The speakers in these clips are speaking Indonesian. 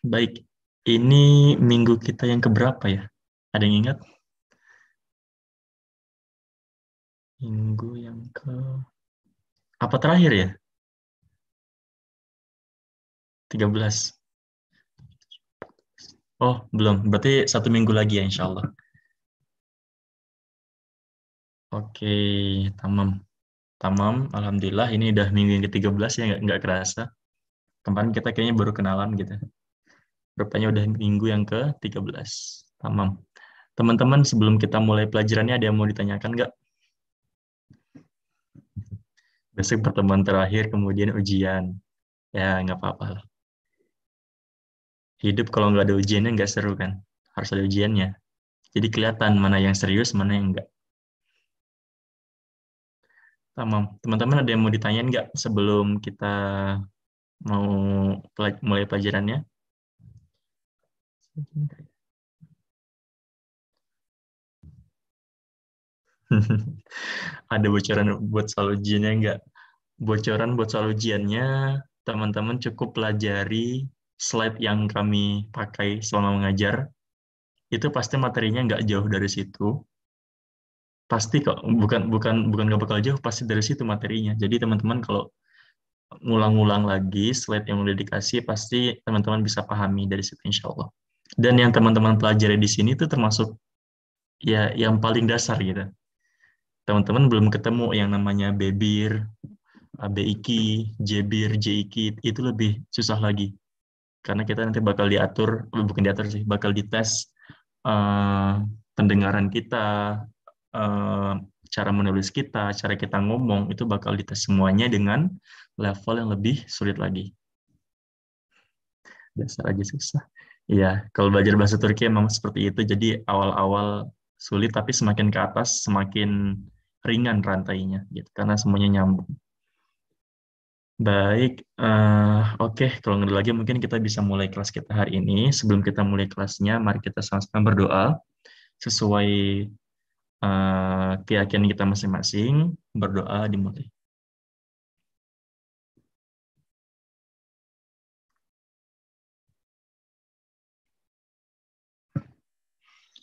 Baik, ini minggu kita yang keberapa ya? Ada yang ingat? Minggu yang ke... Apa terakhir ya? 13. Oh, belum. Berarti satu minggu lagi ya, insya Allah. Oke, tamam. Tamam, Alhamdulillah. Ini udah minggu yang ke-13 ya, nggak, nggak kerasa. Kemarin kita kayaknya baru kenalan gitu. Rupanya udah minggu yang ke-13. Tamam. Teman-teman, sebelum kita mulai pelajarannya, ada yang mau ditanyakan nggak? Besok pertemuan terakhir, kemudian ujian. Ya, nggak apa-apa lah. Hidup kalau nggak ada ujiannya nggak seru kan? Harus ada ujiannya. Jadi kelihatan mana yang serius, mana yang enggak. Tamam. Teman-teman ada yang mau ditanyain nggak sebelum kita mau mulai pelajarannya? Ada bocoran buat salujiannya enggak? Bocoran buat salujiannya, teman-teman cukup pelajari slide yang kami pakai selama mengajar. Itu pasti materinya nggak jauh dari situ. Pasti kok, bukan bukan bukan nggak bakal jauh, pasti dari situ materinya. Jadi teman-teman kalau ngulang-ngulang lagi slide yang udah dikasih pasti teman-teman bisa pahami dari situ insya Allah dan yang teman-teman pelajari di sini itu termasuk ya yang paling dasar gitu. Teman-teman belum ketemu yang namanya bebir, abik, jebir, jik itu lebih susah lagi. Karena kita nanti bakal diatur, eh, bukan diatur sih, bakal dites uh, pendengaran kita, uh, cara menulis kita, cara kita ngomong itu bakal dites semuanya dengan level yang lebih sulit lagi. Dasar aja susah. Iya, kalau belajar bahasa Turki memang seperti itu. Jadi awal-awal sulit, tapi semakin ke atas semakin ringan rantainya, gitu. Karena semuanya nyambung. Baik, uh, oke. Okay. Kalau nggak lagi, mungkin kita bisa mulai kelas kita hari ini. Sebelum kita mulai kelasnya, mari kita sama-sama berdoa sesuai uh, keyakinan kita masing-masing. Berdoa dimulai.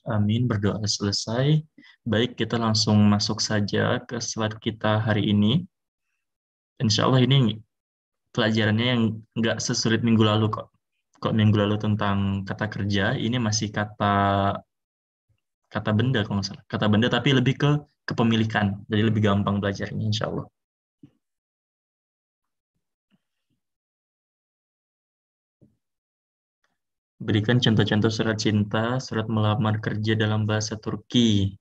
Amin, berdoa selesai. Baik, kita langsung masuk saja ke slide kita hari ini. Insya Allah ini pelajarannya yang nggak sesulit minggu lalu kok. Kok minggu lalu tentang kata kerja, ini masih kata kata benda kalau nggak salah. Kata benda tapi lebih ke kepemilikan. Jadi lebih gampang belajarnya insya Allah. Berikan contoh-contoh surat cinta, surat melamar kerja dalam bahasa Turki.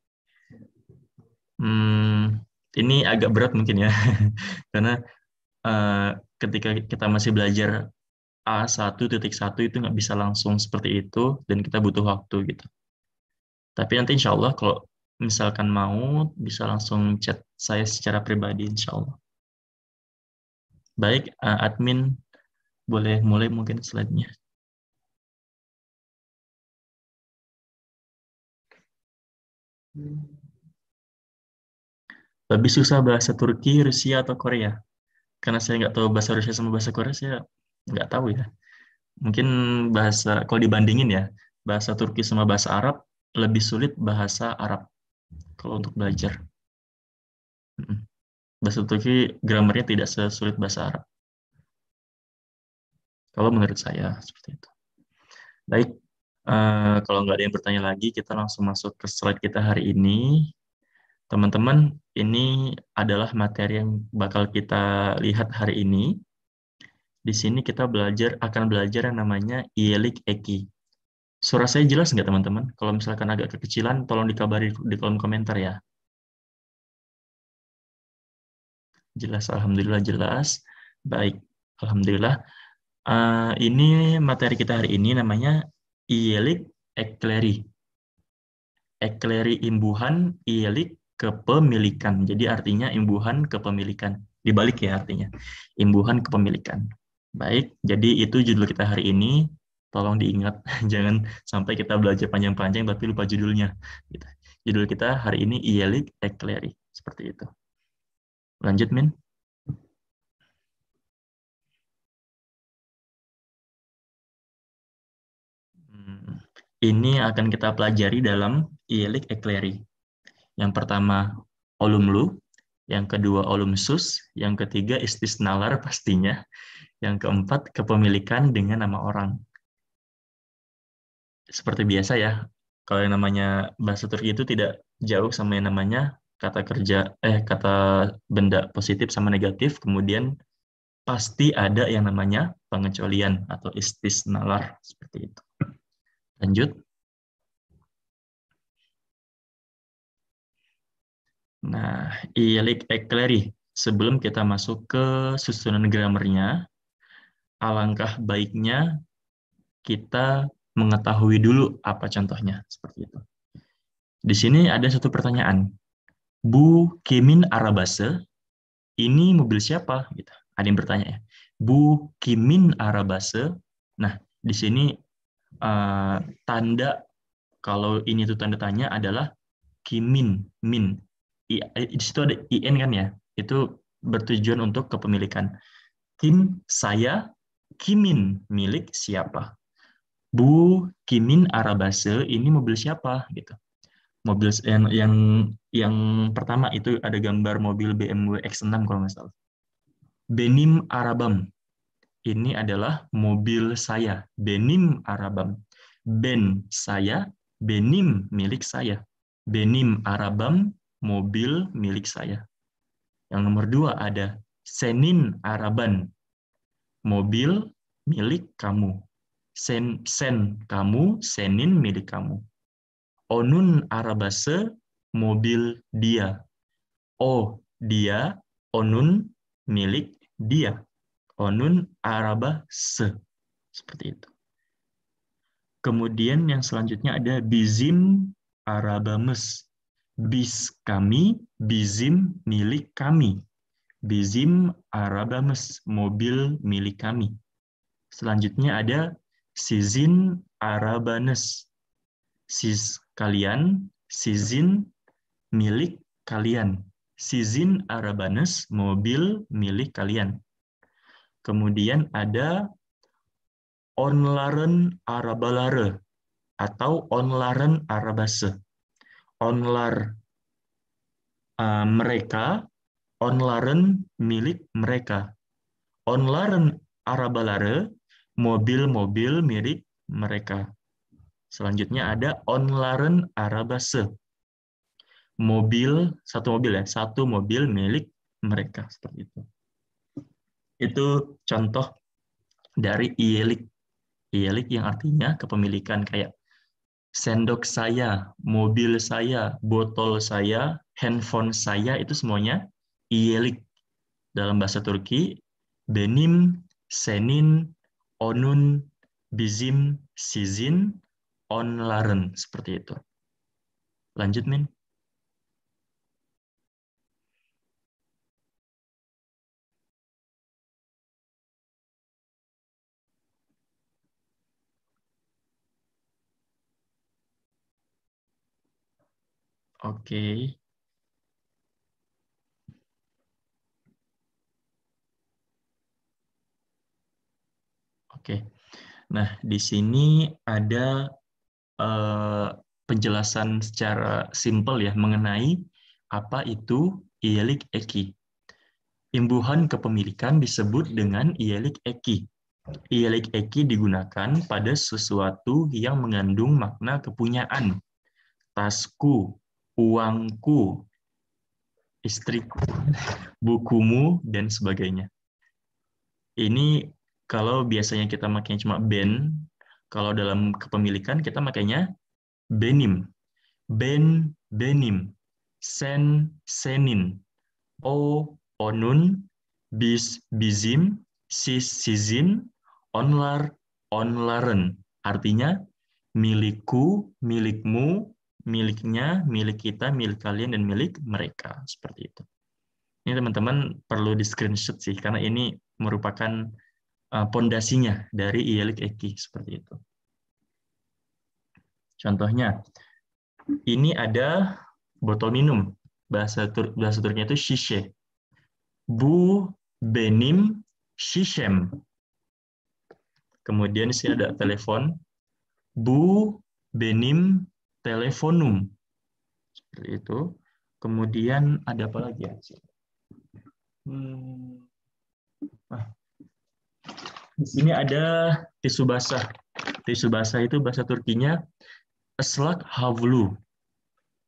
Hmm, ini agak berat mungkin ya, karena uh, ketika kita masih belajar A1.1 itu nggak bisa langsung seperti itu, dan kita butuh waktu gitu. Tapi nanti insya Allah kalau misalkan mau, bisa langsung chat saya secara pribadi insya Allah. Baik, uh, admin boleh mulai mungkin slide-nya. Lebih susah bahasa Turki, Rusia, atau Korea? Karena saya nggak tahu bahasa Rusia sama bahasa Korea, saya nggak tahu ya. Mungkin bahasa, kalau dibandingin ya, bahasa Turki sama bahasa Arab, lebih sulit bahasa Arab kalau untuk belajar. Bahasa Turki grammarnya tidak sesulit bahasa Arab. Kalau menurut saya seperti itu. Baik, Eh, kalau nggak ada yang bertanya lagi, kita langsung masuk ke slide kita hari ini. Teman-teman, ini adalah materi yang bakal kita lihat hari ini. Di sini kita belajar akan belajar yang namanya Ielik EKI. Suara saya jelas nggak teman-teman? Kalau misalkan agak kekecilan, tolong dikabari di kolom komentar ya. Jelas, Alhamdulillah jelas. Baik, Alhamdulillah. Uh, ini materi kita hari ini namanya ielik ekleri. Ekleri imbuhan ielik kepemilikan. Jadi artinya imbuhan kepemilikan. Dibalik ya artinya. Imbuhan kepemilikan. Baik, jadi itu judul kita hari ini. Tolong diingat, jangan sampai kita belajar panjang-panjang tapi lupa judulnya. Gitu. Judul kita hari ini Ielik Ekleri. Seperti itu. Lanjut, Min. Ini akan kita pelajari dalam IELIC Ecleri. Yang pertama, *olumlu*, yang kedua *olumsus*, yang ketiga istisnalar pastinya, yang keempat kepemilikan dengan nama orang. Seperti biasa ya, kalau yang namanya bahasa Turki itu tidak jauh sama yang namanya kata kerja eh kata benda positif sama negatif, kemudian pasti ada yang namanya pengecualian atau istisnalar seperti itu. Lanjut. Nah, ilik iya, ekleri. Eh, sebelum kita masuk ke susunan gramernya, alangkah baiknya kita mengetahui dulu apa contohnya seperti itu. Di sini ada satu pertanyaan. Bu Kimin Arabase, ini mobil siapa? Gitu. Ada yang bertanya ya. Bu Kimin Arabase. Nah, di sini Eh, tanda kalau ini tuh tanda tanya adalah kimin min I, eh, di situ ada in kan ya itu bertujuan untuk kepemilikan kim saya kimin milik siapa bu kimin arabase ini mobil siapa gitu mobil yang yang yang pertama itu ada gambar mobil BMW X6 kalau nggak salah benim arabam ini adalah mobil saya, benim arabam. Ben saya, benim milik saya. Benim arabam, mobil milik saya. Yang nomor dua ada senin araban, mobil milik kamu. Sen, sen kamu, senin milik kamu. Onun arabase, mobil dia. O dia, onun milik dia onun araba se seperti itu. Kemudian yang selanjutnya ada bizim araba mes. Bis kami, bizim milik kami. Bizim araba mes, mobil milik kami. Selanjutnya ada sizin arabanes. Sis kalian, sizin milik kalian. Sizin arabanes, mobil milik kalian. Kemudian ada onlaren arabalare atau onlaren arabase. Onlar uh, mereka, onlaren milik mereka. Onlaren arabalare mobil-mobil milik mereka. Selanjutnya ada onlaren arabase. Mobil, satu mobil ya, satu mobil milik mereka seperti itu. Itu contoh dari ielik ielik yang artinya kepemilikan kayak sendok saya, mobil saya, botol saya, handphone saya itu semuanya ielik Dalam bahasa Turki, benim, senin, onun, bizim, sizin, onlaren seperti itu. Lanjut Min. Oke. Oke. Nah, di sini ada uh, penjelasan secara simpel ya mengenai apa itu ielik EKI. Imbuhan kepemilikan disebut dengan ielik EKI. Ielik EKI digunakan pada sesuatu yang mengandung makna kepunyaan, tasku, uangku, istriku, bukumu, dan sebagainya. Ini kalau biasanya kita makanya cuma ben, kalau dalam kepemilikan kita makanya benim. Ben, benim. Sen, senin. O, onun. Bis, bizim. Sis, sizin. Onlar, onlaren. Artinya, milikku, milikmu, miliknya, milik kita, milik kalian, dan milik mereka. Seperti itu. Ini teman-teman perlu di screenshot sih, karena ini merupakan eh, pondasinya dari IELIC EKI. Seperti itu. Contohnya, ini ada botol minum. Bahasa, Tur bahasa Turkinya itu şişe. Bu benim şişem. Kemudian di sini ada telepon. Bu benim telefonum. Seperti itu. Kemudian ada apa lagi ya? Hmm. ah. Di sini ada tisu basah. Tisu basah itu bahasa Turkinya eslak havlu.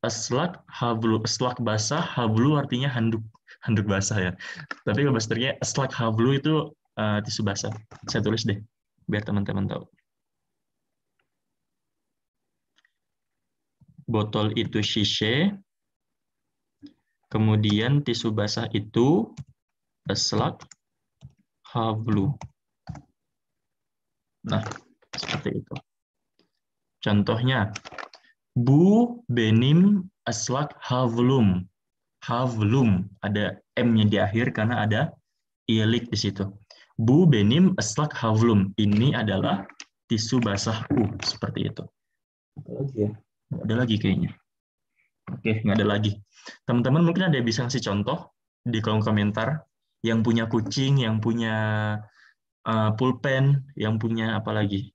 Eslak havlu, eslak basah, havlu artinya handuk, handuk basah ya. Tapi kalau bahasa Turkinya eslak havlu itu uh, tisu basah. Saya tulis deh biar teman-teman tahu. botol itu shishe, kemudian tisu basah itu peslak hablu. Nah, seperti itu. Contohnya, bu benim aslak havlum. Havlum, ada M-nya di akhir karena ada ilik di situ. Bu benim aslak havlum. Ini adalah tisu basahku, seperti itu. Oke. Nggak ada lagi kayaknya. Oke, nggak ada lagi. Teman-teman mungkin ada yang bisa ngasih contoh di kolom komentar yang punya kucing, yang punya eh, pulpen, yang punya apa lagi,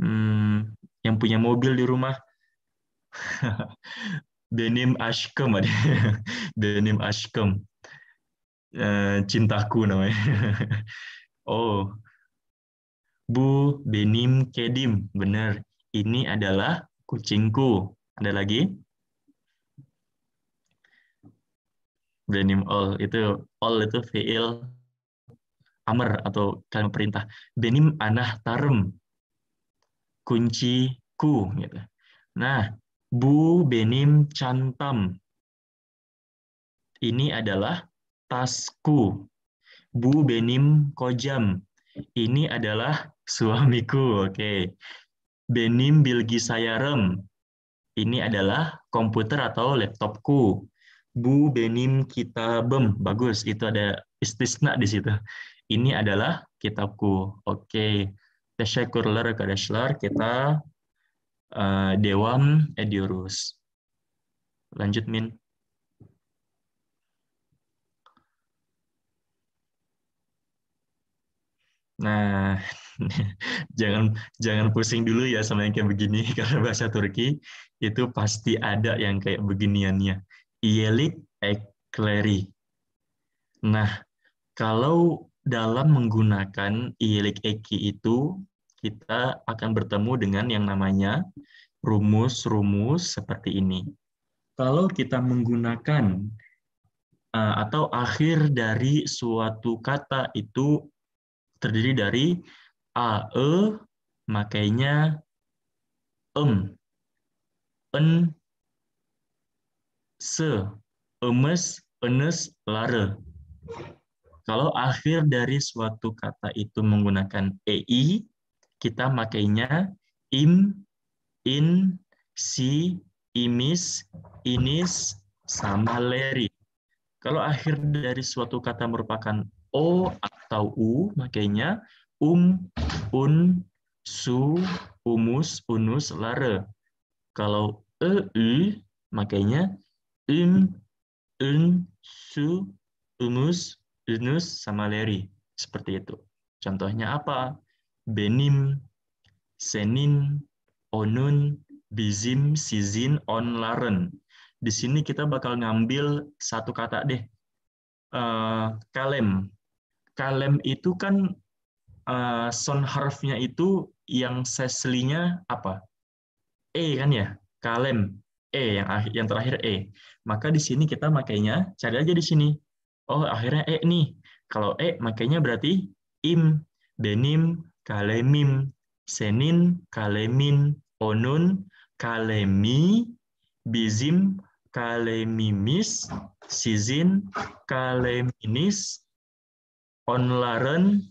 hmm, yang punya mobil di rumah. Denim Ashkem ada. Denim Ashkem. Eh, cintaku namanya. oh. Bu Denim Kedim, benar. Ini adalah kucingku. Ada lagi? Benim all itu all itu fiil amr atau kalimat perintah. Benim anah tarem kunciku gitu. Nah, bu benim cantam. Ini adalah tasku. Bu benim kojam. Ini adalah suamiku. Oke. Okay. Benim bilgi sayarem. Ini adalah komputer atau laptopku. Bu benim kita bem, Bagus, itu ada istisna di situ. Ini adalah kitabku. Oke. Okay. Teşekkürler arkadaşlar. Kita eh, dewam edurus. Lanjut Min. Nah, jangan jangan pusing dulu ya sama yang kayak begini karena bahasa Turki itu pasti ada yang kayak beginiannya. Iyelik ekleri. Nah, kalau dalam menggunakan iyelik eki itu kita akan bertemu dengan yang namanya rumus-rumus seperti ini. Kalau kita menggunakan eh, atau akhir dari suatu kata itu terdiri dari a e makainya em. En se emes enes lare. Kalau akhir dari suatu kata itu menggunakan ei, kita makainya im, in, si, imis, inis, sama leri. Kalau akhir dari suatu kata merupakan o atau u, makainya um, un, su, umus, unus, lare. Kalau e, u, makanya um, un, su, umus, unus, sama leri. Seperti itu. Contohnya apa? Benim, senin, onun, bizim, sizin, laren. Di sini kita bakal ngambil satu kata deh. Uh, kalem. Kalem itu kan uh, sound harfnya itu yang seslinya apa? E kan ya? Kalem. E yang akhir, yang terakhir E. Maka di sini kita makainya cari aja di sini. Oh, akhirnya E nih. Kalau E makainya berarti im, denim, kalemim, senin, kalemin, onun, kalemi, bizim, kalemimis, sizin, kaleminis, onlaren,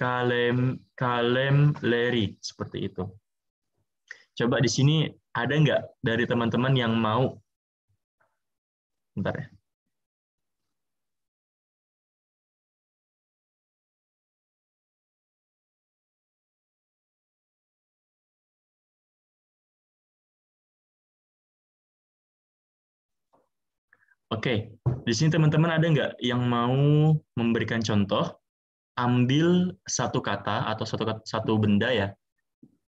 kalem kalem leri seperti itu. Coba di sini ada nggak dari teman-teman yang mau? Bentar ya. Oke, di sini teman-teman ada nggak yang mau memberikan contoh ambil satu kata atau satu satu benda ya.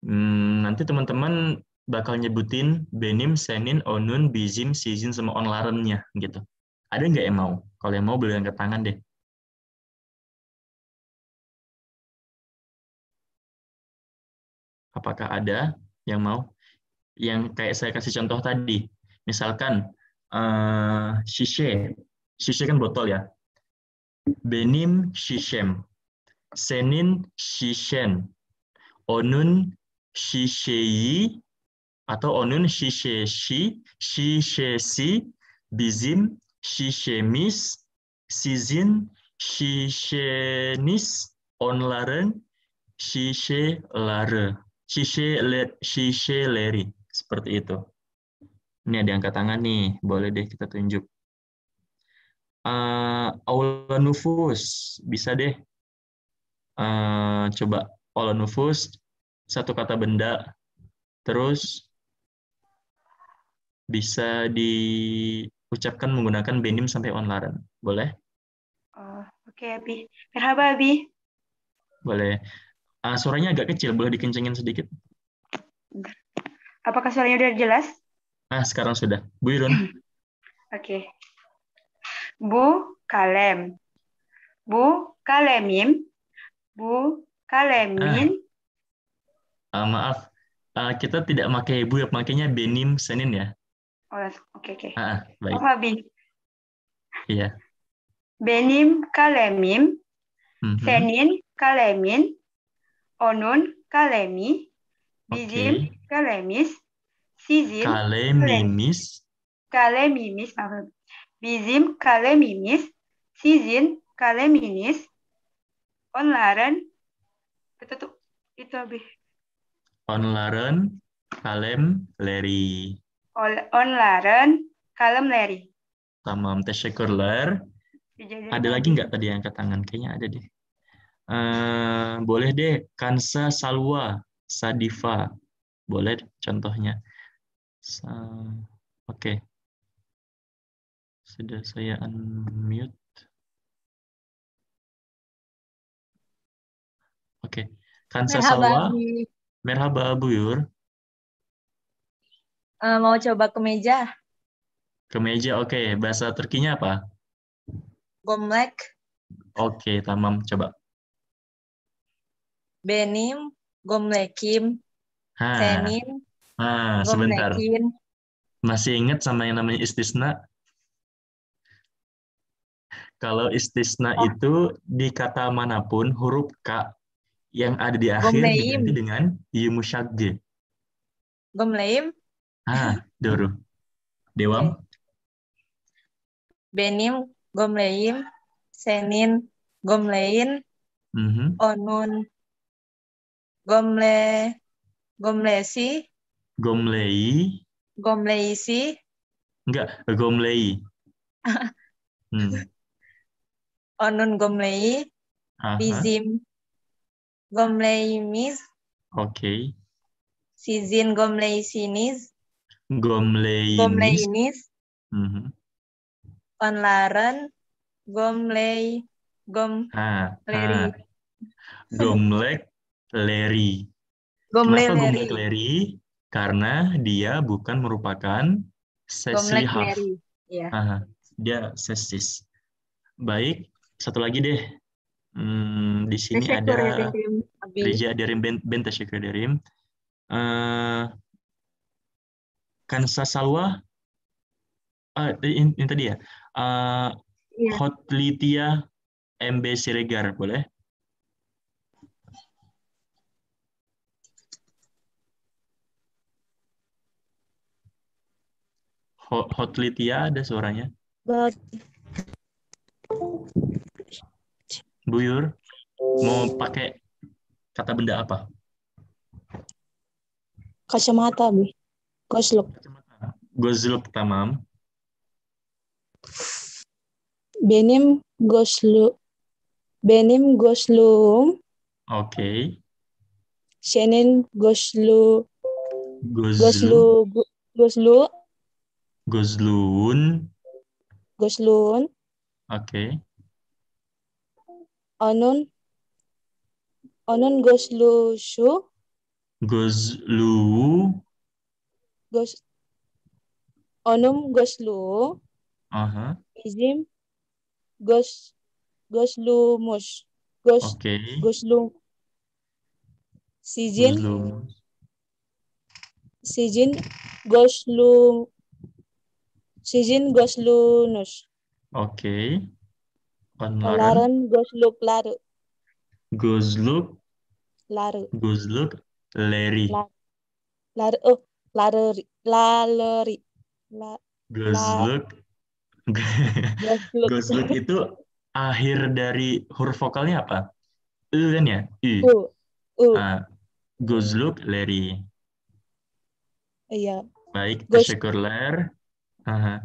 Hmm, nanti teman-teman bakal nyebutin benim, senin, onun, bizim, sizin, sama onlarennya gitu. Ada nggak yang mau? Kalau yang mau boleh angkat tangan deh. Apakah ada yang mau? Yang kayak saya kasih contoh tadi. Misalkan uh, shishe. Shishe kan botol ya. Benim Shishem, Senin Shishen, Onun Shisheyi, atau Onun Shisheshi, Shishesi, Bizim, Shishemis, Sizin, Shishenis, Onlaren, Shishelare, Shisheleri, seperti itu. Ini ada angkat tangan nih, boleh deh kita tunjuk. Uh, nufus bisa deh. Uh, coba aula nufus satu kata benda terus bisa diucapkan menggunakan benim sampai onlaran. Boleh? Oh, oke okay, Abi. Merhaba Abi. Boleh. Uh, suaranya agak kecil, boleh dikencengin sedikit. Apakah suaranya udah jelas? Ah, sekarang sudah. Bu Irun. oke. Okay bu kalem. Bu kalemim. Bu kalemin. Ah. Uh, maaf, uh, kita tidak pakai bu, ya, makanya benim senin ya. Oh, oke oke. Okay. Ah, baik. Iya. Benim kalemim. Mhm. Senin kalemin. Onun kalemi. Bizim okay. kalemis. Sizin kalemimis. Kalemimis maaf. Bizim kalemimiz, sizin kaleminiz, onların itu itu lebih. Onların kalem leri. Onların kalem leri. Tamam, teşekkürler. Ada lagi nggak tadi yang angkat tangan? Kayaknya ada deh. Uh, boleh deh, Kansa Salwa Sadifa. Boleh contohnya. Oke. Okay. Sudah saya unmute. Oke, okay. Kansa Salwa. Merhaba Bu Yur. Uh, mau coba ke meja. Ke meja, oke. Okay. Bahasa Turkinya apa? Gomlek. Oke, okay, tamam. Coba. Benim, gomlekim, ha. senin, sebentar. Masih ingat sama yang namanya istisna? Kalau istisna oh. itu di kata manapun huruf K yang ada di akhir Gomleim. diganti dengan yumushagge. Gomleim. Ah, doru. Dewam. Benim gomleim, senin gomlein, mm-hmm. onun gomle gomlesi. Gomlei. Gomleisi. Enggak, gomlei. hmm onun gomlei bizim bizim mis Oke. Okay. Sizin gomleisiniz. Gomleiniz. Gomleiniz. Mm -hmm. onlaren gomlei gom ah, ah. leri. Gomlek leri. Kenapa leri. gomlek leri? Karena dia bukan merupakan sesi half. Ya. Aha. Dia sesis. Baik, satu lagi deh hmm, di sini ada Reja dari Benta Tasyakur dari uh, Kansa Salwa uh, ini, ini tadi ya uh, eh, iya. MB Siregar boleh Hotlitia ada suaranya. buyur mau hmm. pakai kata benda apa? Kacamata, Bu. Goslok. Kacamata. Goslok, tamam. Benim goslu. Benim goslum. Oke. Okay. Senin goslu. Goslu. Goslu. Goslun. Goslun. Oke. Okay. Onun Onun goslu shu goslu gos Onum goslu Aha. Bizim gos goslumuş. Gos okay. goslu Sizin goslu Sizin goslu Sizin goslunuz. Oke. Okay. Gosluk Laru Gosluk Laru Gosluk Leri. Laru Oh, Laru Lari La, Gosluk. Gözlük. itu akhir dari huruf vokalnya apa? U kan ya? U. U. Uh, ah, Gosluk leri. Iya. Baik, teşekkürler. Uh -huh.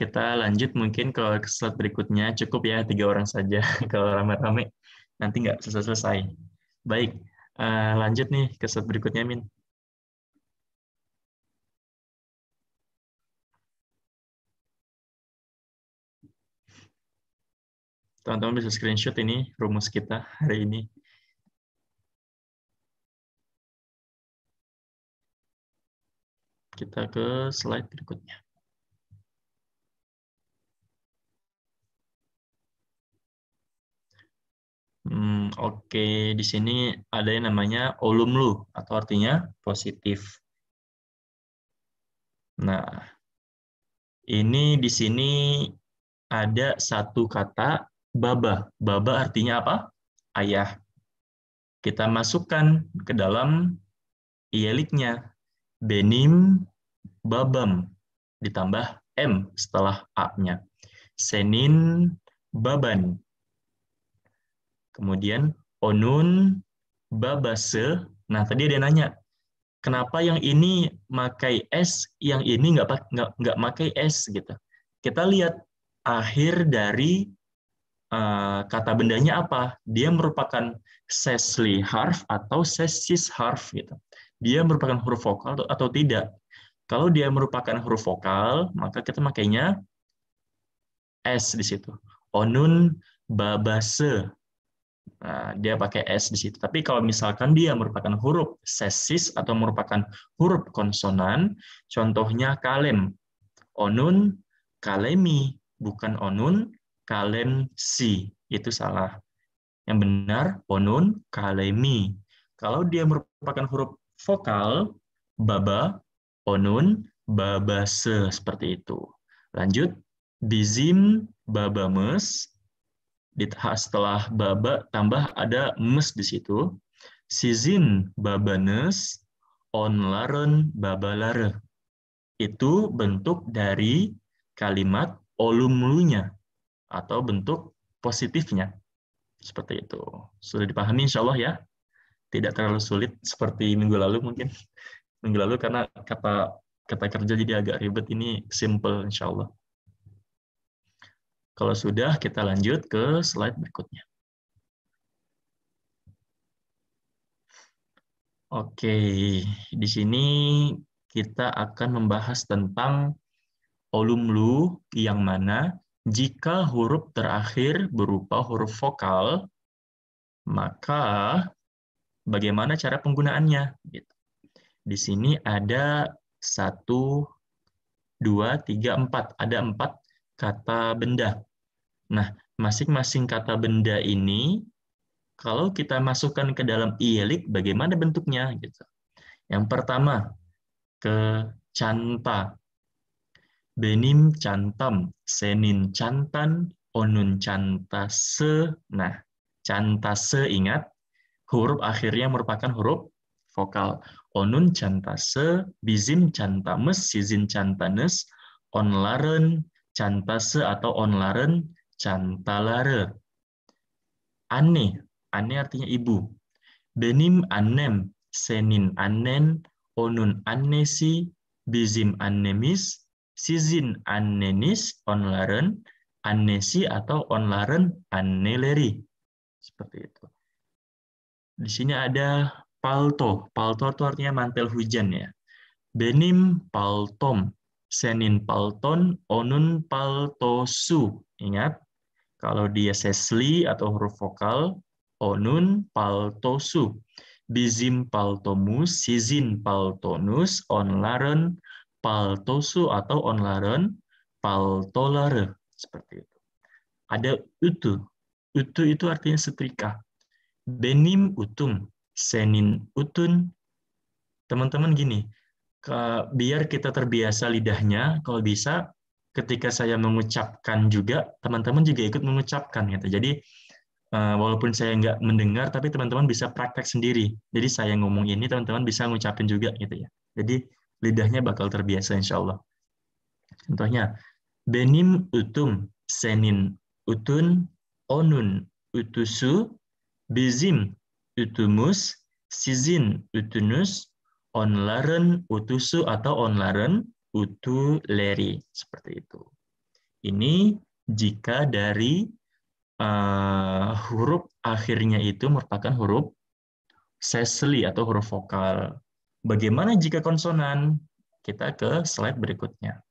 Kita lanjut mungkin ke slide berikutnya. Cukup ya tiga orang saja kalau rame-rame nanti nggak selesai-selesai. Baik, uh, lanjut nih ke slide berikutnya, Min. Teman-teman bisa screenshot ini rumus kita hari ini. Kita ke slide berikutnya. Hmm, Oke, okay. di sini ada yang namanya olumlu atau artinya positif. Nah, ini di sini ada satu kata baba. Baba artinya apa? Ayah. Kita masukkan ke dalam ieliknya. Benim babam ditambah m setelah a-nya. Senin baban Kemudian onun babase. Nah, tadi ada yang nanya, kenapa yang ini makai S, yang ini nggak nggak nggak makai S gitu. Kita lihat akhir dari uh, kata bendanya apa. Dia merupakan sesli harf atau sesis harf gitu. Dia merupakan huruf vokal atau, atau tidak. Kalau dia merupakan huruf vokal, maka kita makainya S di situ. Onun babase Nah, dia pakai S di situ. Tapi kalau misalkan dia merupakan huruf sesis atau merupakan huruf konsonan, contohnya kalem, onun, kalemi, bukan onun, kalem si. Itu salah. Yang benar, onun, kalemi. Kalau dia merupakan huruf vokal, baba, onun, babase, seperti itu. Lanjut, bizim, babames, di setelah baba tambah ada mes di situ. Sizin babanes on laren babalare. Itu bentuk dari kalimat olumlunya atau bentuk positifnya. Seperti itu. Sudah dipahami insya Allah ya? Tidak terlalu sulit seperti minggu lalu mungkin. Minggu lalu karena kata kata kerja jadi agak ribet, ini simple insya Allah. Kalau sudah, kita lanjut ke slide berikutnya. Oke, di sini kita akan membahas tentang olumlu yang mana jika huruf terakhir berupa huruf vokal, maka bagaimana cara penggunaannya? Gitu. Di sini ada satu, dua, tiga, empat. Ada empat kata benda. Nah, masing-masing kata benda ini kalau kita masukkan ke dalam ielik bagaimana bentuknya gitu. Yang pertama ke canta. Benim cantam, senin cantan, onun se, Nah, cantase ingat huruf akhirnya merupakan huruf vokal. Onun cantase, bizim cantames, sizin cantanes, onlaren cantase atau onlaren cantalare ane ane artinya ibu. Benim anem senin anen onun anesi bizim anemis sizin anenis, onlaren, anesi atau onlaren aneleri. Seperti itu. Di sini ada palto. Palto itu artinya mantel hujan ya. Benim paltom senin palton, onun paltosu. Ingat, kalau dia sesli atau huruf vokal, onun paltosu. Bizim paltomus, sizin paltonus, onlaren paltosu atau onlaren paltolare. Seperti itu. Ada utu. Utu itu artinya setrika. Benim utum, senin utun. Teman-teman gini, ke, biar kita terbiasa lidahnya kalau bisa ketika saya mengucapkan juga teman-teman juga ikut mengucapkan gitu jadi eh, walaupun saya nggak mendengar tapi teman-teman bisa praktek sendiri jadi saya ngomong ini teman-teman bisa ngucapin juga gitu ya jadi lidahnya bakal terbiasa insya Allah contohnya benim utum senin utun onun utusu bizim utumus sizin utunus onlaren utusu atau onlaren utu leri seperti itu. Ini jika dari uh, huruf akhirnya itu merupakan huruf sesli atau huruf vokal. Bagaimana jika konsonan? Kita ke slide berikutnya.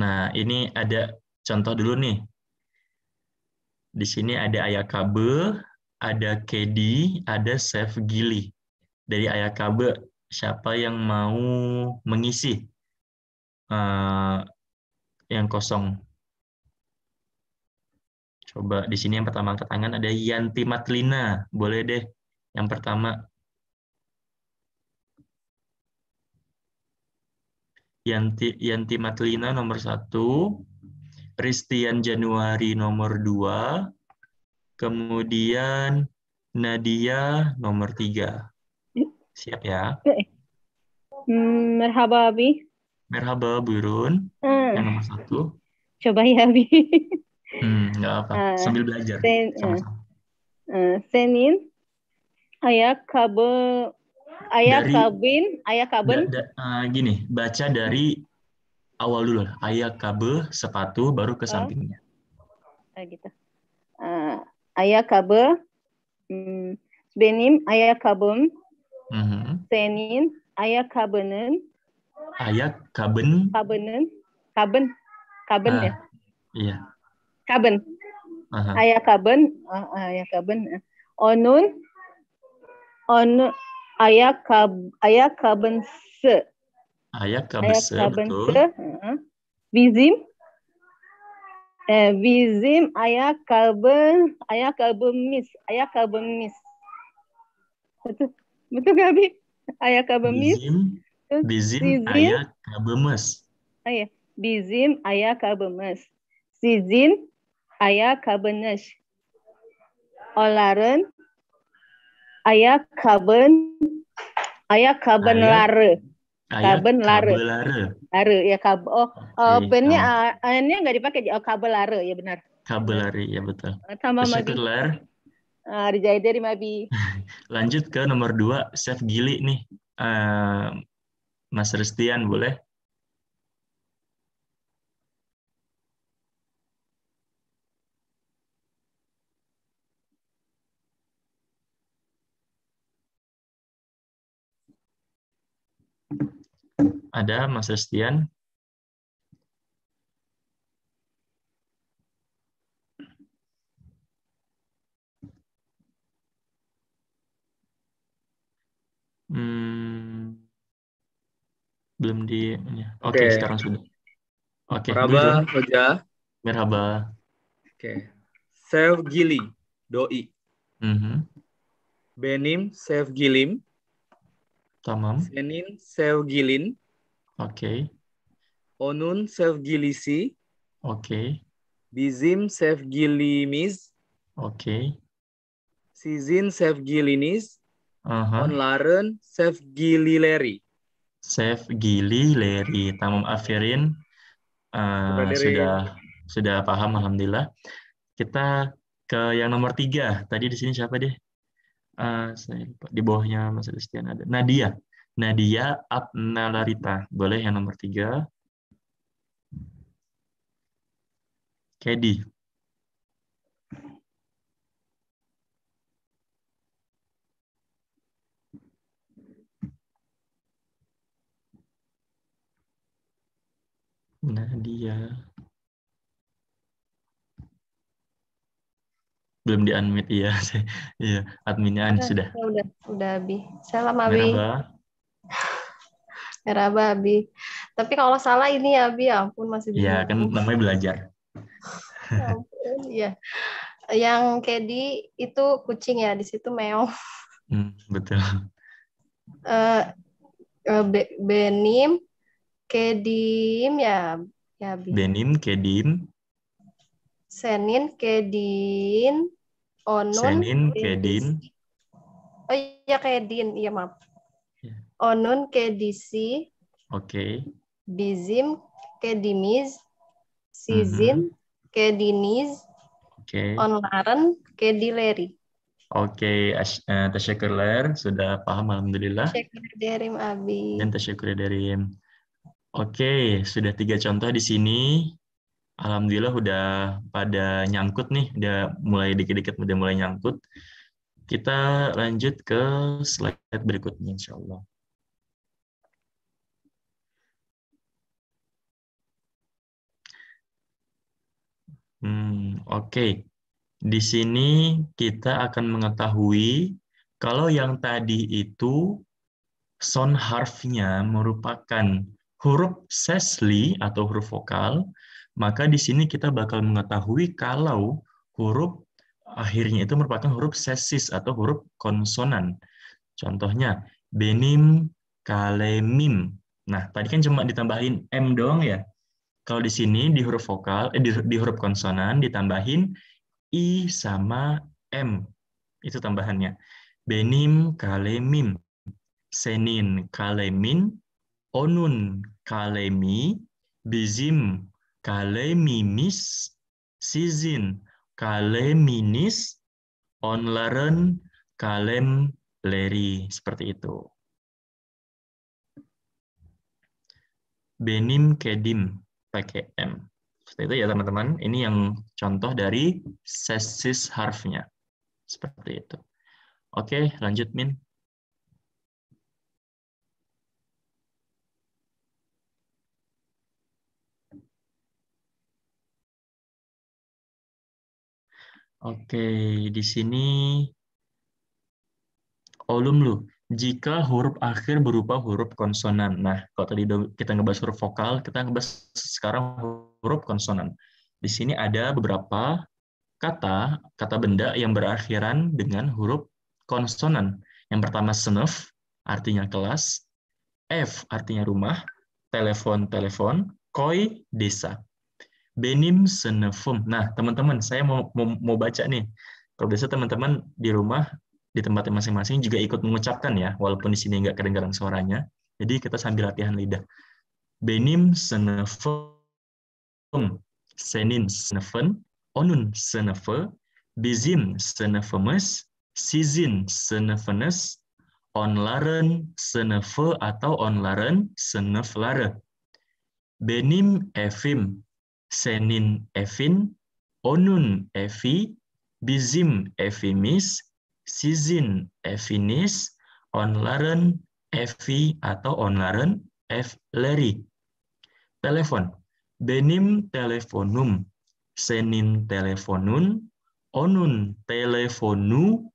Nah, ini ada contoh dulu nih. Di sini ada Ayakabe, ada Kedi, ada Chef Gili. Dari Ayakabe, siapa yang mau mengisi uh, yang kosong? Coba di sini yang pertama angkat tangan ada Yanti Matlina. Boleh deh yang pertama Yanti, Yanti Matlina nomor satu, Ristian Januari nomor dua, kemudian Nadia nomor tiga. Siap ya? Hmm, merhaba Abi. Merhaba Burun. Hmm. Yang nomor satu. Coba ya Abi. Hmm, nggak apa. Ah, Sambil belajar. Sen, Sama -sama. Uh, ah, senin kabel Ayah Kabin, Ayah kabin? Da, da, uh, gini, baca dari awal dulu. Ayah Kabe sepatu baru ke oh. sampingnya. Uh, gitu. Uh, ayah Kabe hmm, benim Ayah Kabem. Mhm. Senin Ayah Kabenen. Ayah Kaben. Kabenen. Kaben. Kaben uh, ah, ya. Iya. Kaben. Ayah Kaben, uh, ah, Ayah Kaben. Eh. Onun Onun ayakab ayakkabısı. Ayakkabısı, ayakkabısı betul. Bizim e, eh, bizim ayakkabı ayakkabımız mis, Betul, betul kabi gak Abi? Ayakkabımız. Bizim, bizim, bizim ayakkabımız. Ayah, bizim ayakkabımız. Sizin ayakkabınız. olaren ayah kaben ayah kaben lare kaben lare lare ya kab oh okay. Oh, pennya uh, ah, ini nggak dipakai oh kabel lare ya benar kabel lare ya betul tambah lagi Rijai dari Mabi. Lanjut ke nomor dua, Chef Gili nih. Uh, Mas Restian boleh? ada Mas Restian. Hmm, belum di ya. oke okay, okay. sekarang sudah oke okay, merhaba Hoja merhaba oke okay. Save Gili Doi mm -hmm. Benim Save Gilim Tamam Senin Save Gilin Oke. Okay. Onun sevgilisi. Oke. Okay. Bizim sevgilimiz. Oke. Okay. Sizin sevgiliniz. Aha. Onların sevgilileri. Sevgilileri. Tamam afirin. Uh, sudah sudah paham alhamdulillah. Kita ke yang nomor tiga. Tadi di sini siapa deh? Ah, uh, saya lupa. Di bawahnya Mas Christian ada Nadia. Nadia Abnalarita. Boleh yang nomor tiga. Kedi. Nadia. Belum di unmute ya. Iya, adminnya sudah. sudah. sudah udah Abi. Salam Abi era babi. Tapi kalau salah ini ya Abi, ya ampun masih Iya, kan namanya belajar. Ya iya. Yang kedi itu kucing ya, di situ meong. Hmm, betul. Eh uh, benim, kedim ya ya Abi. Benim, Kedim Senin, kedin. Onun. Senin, kedin. Oh iya kedin, iya maaf. Onun ke disi, Oke. Okay. Dizim dimiz. Sizin mm -hmm. diniz, Oke. Okay. Onlaren dileri. Oke, okay. uh, eh, tasyakur ler. Sudah paham, Alhamdulillah. Tasyakur dari Abi. Dan tasyakur dari Oke, sudah tiga contoh di sini. Alhamdulillah udah pada nyangkut nih, udah mulai dikit-dikit udah mulai nyangkut. Kita lanjut ke slide berikutnya insya Allah. Hmm, oke. Okay. Di sini kita akan mengetahui kalau yang tadi itu sound harfnya merupakan huruf sesli atau huruf vokal, maka di sini kita bakal mengetahui kalau huruf akhirnya itu merupakan huruf sesis atau huruf konsonan. Contohnya, benim, kalemim. Nah, tadi kan cuma ditambahin M doang ya. Kalau di sini di huruf vokal, eh, di, di huruf konsonan ditambahin i sama m. Itu tambahannya. Benim kalemim, senin kalemin, onun kalemi, bizim kalemimis, sizin kaleminis, onlaren kalem leri. Seperti itu. Benim kedim. PKM. Seperti itu ya teman-teman. Ini yang contoh dari sesis harfnya. Seperti itu. Oke, lanjut Min. Oke, di sini Olumlu jika huruf akhir berupa huruf konsonan. Nah, kalau tadi kita ngebahas huruf vokal, kita ngebahas sekarang huruf konsonan. Di sini ada beberapa kata, kata benda yang berakhiran dengan huruf konsonan. Yang pertama senef, artinya kelas, F artinya rumah, telepon telepon, koi desa. Benim senefum. Nah, teman-teman, saya mau, mau, mau baca nih. Kalau biasa teman-teman di rumah di tempat masing-masing juga ikut mengucapkan ya, walaupun di sini nggak kedengaran suaranya. Jadi kita sambil latihan lidah. Benim senefum, senin senefen, onun senefe, bizim senefemes, sizin senefenes, onlaren senefe atau onlaren seneflare. Benim efim, senin efin, onun efi, bizim efimis, Sizin, Evinis, onlaren Evi atau onlaren Evleri. Telepon. Benim teleponum, senin teleponun, onun teleponu,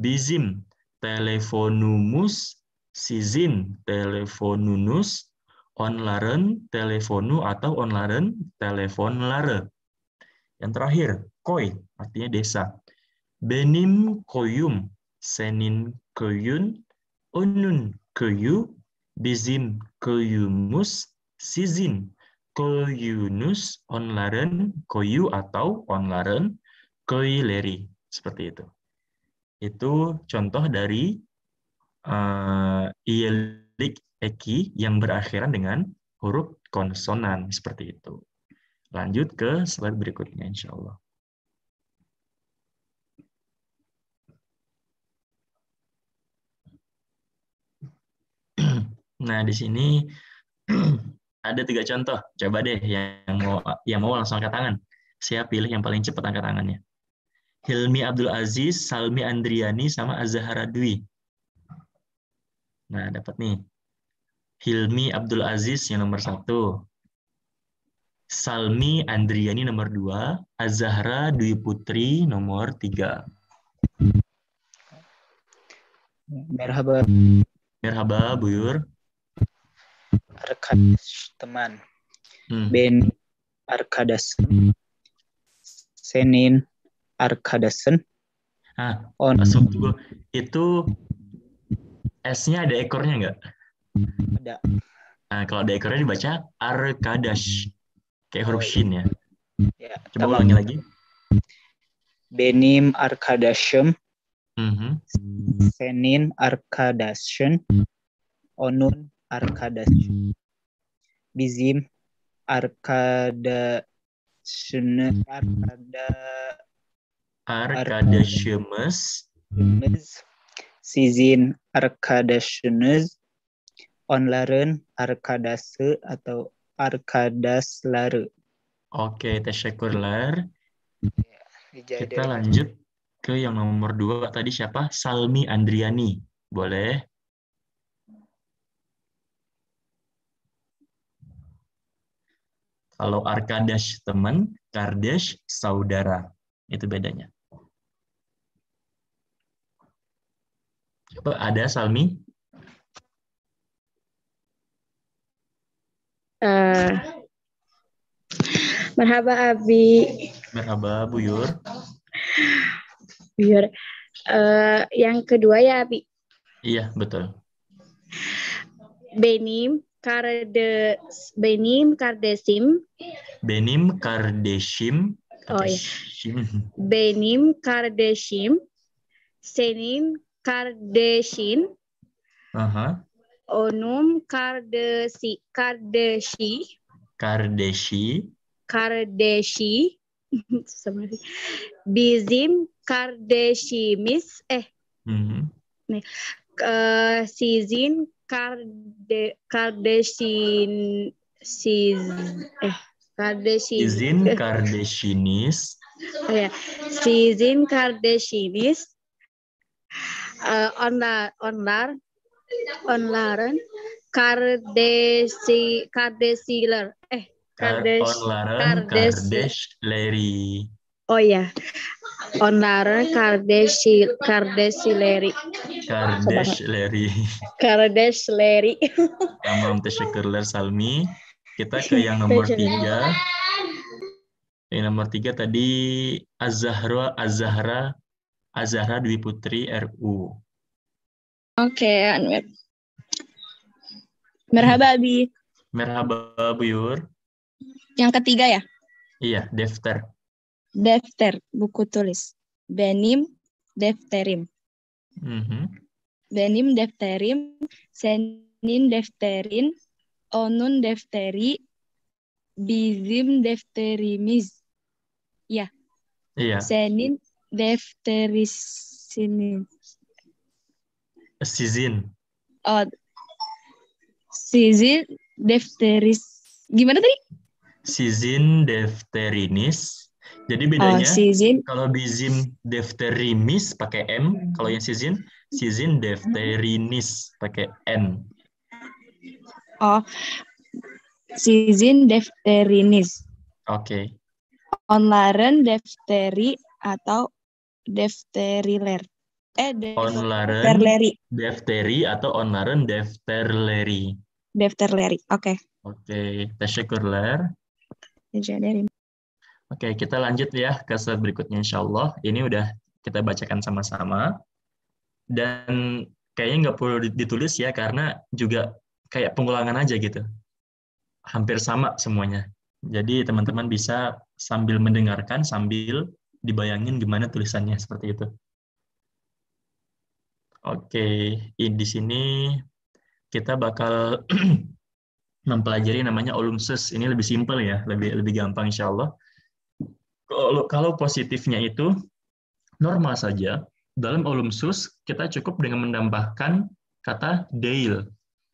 bizim teleponumus, sizin teleponunus, onlaren teleponu atau onlaren teleponlare. Yang terakhir, koi, artinya desa benim koyum, senin köyün, onun köyü, bizim köyümüz, sizin köyünüz, onların koyu atau onların köyleri. Seperti itu. Itu contoh dari uh, eh, ielik eki yang berakhiran dengan huruf konsonan. Seperti itu. Lanjut ke slide berikutnya insya Allah. Nah, di sini ada tiga contoh. Coba deh yang mau yang mau langsung angkat tangan. Saya pilih yang paling cepat angkat tangannya? Hilmi Abdul Aziz, Salmi Andriani, sama Azahara Dwi. Nah, dapat nih. Hilmi Abdul Aziz yang nomor satu. Salmi Andriani nomor dua. Azahra Dwi Putri nomor tiga. Merhaba. Merhaba, Buyur. Arkadas hmm. teman, hmm. Ben Arkadas Senin Arkadasen. Ah, on juga. itu S-nya ada ekornya nggak? Ada. Nah, kalau ada ekornya dibaca Arkadas Kayak huruf oh, iya. shin ya. ya Coba ulangi lagi. Benim Arkadasem Mm -hmm. Senin Arkadasen Onun arkadaş bizim arkadaşını arkada arkadaşımız sizin arkadaşınız onların arkadaşı atau arkadaşları. Oke, okay, teşekkürler. Kita lanjut ke yang nomor dua tadi siapa? Salmi Andriani. Boleh? Kalau arkadash teman, kardash saudara. Itu bedanya. Coba ada Salmi? Uh, merhaba Abi. Merhaba Buyur. Buyur, Uh, eh, yang kedua ya Abi. Iya betul. Benim Kardes Benim Kardesim. Benim Kardesim. Oh iya. Benim Kardesim. Senin Kardesin. Aha. Onum Kardesi kardesi kardesi kardesi Bizim eh. Mm -hmm. Nih. Uh, sizin Karde Kardesin Siz eh Kardesin Izin Kardesinis oh, ya. Sizin Kardesinis uh, eh, onlar, online online Kardesiler eh Kardesiler leri, Oh ya Onlaren Kardesi Kardesileri. Kardesileri. Kardesileri. Tamam, teşekkürler Salmi. Kita ke yang nomor tiga. Yang nomor tiga tadi Azahra Azahra Azahra Dwi Putri RU. Oke, okay, Anwar. Merhaba, hmm. Abi. Merhaba, Buyur Yang ketiga ya? Iya, Defter. Defter, buku tulis. Benim defterim. Mm -hmm. Benim defterim, senin defterin, onun defteri, bizim defterimiz. Ya. Iya. Senin defterisinin. Sizin. Oh. Sizin defteris. Gimana tadi? Sizin defterinis. Jadi eh, bedanya uh, sizin. kalau bizim defterimis pakai m, hmm. kalau yang sizin sizin defterinis pakai n. Oh, sizin defterinis. Oke. Okay. Onlaren defteri atau defteriler. Eh, def onlaren defterleri. Defteri atau onlaren defterleri. Defterleri. Oke. Okay. Oke, okay. teşekkürler. ler. Oke, kita lanjut ya ke slide berikutnya insya Allah. Ini udah kita bacakan sama-sama. Dan kayaknya nggak perlu ditulis ya, karena juga kayak pengulangan aja gitu. Hampir sama semuanya. Jadi teman-teman bisa sambil mendengarkan, sambil dibayangin gimana tulisannya seperti itu. Oke, di sini kita bakal mempelajari namanya olumsus. Ini lebih simpel ya, lebih lebih gampang insya Allah kalau, kalau positifnya itu normal saja. Dalam ulum sus kita cukup dengan menambahkan kata dail.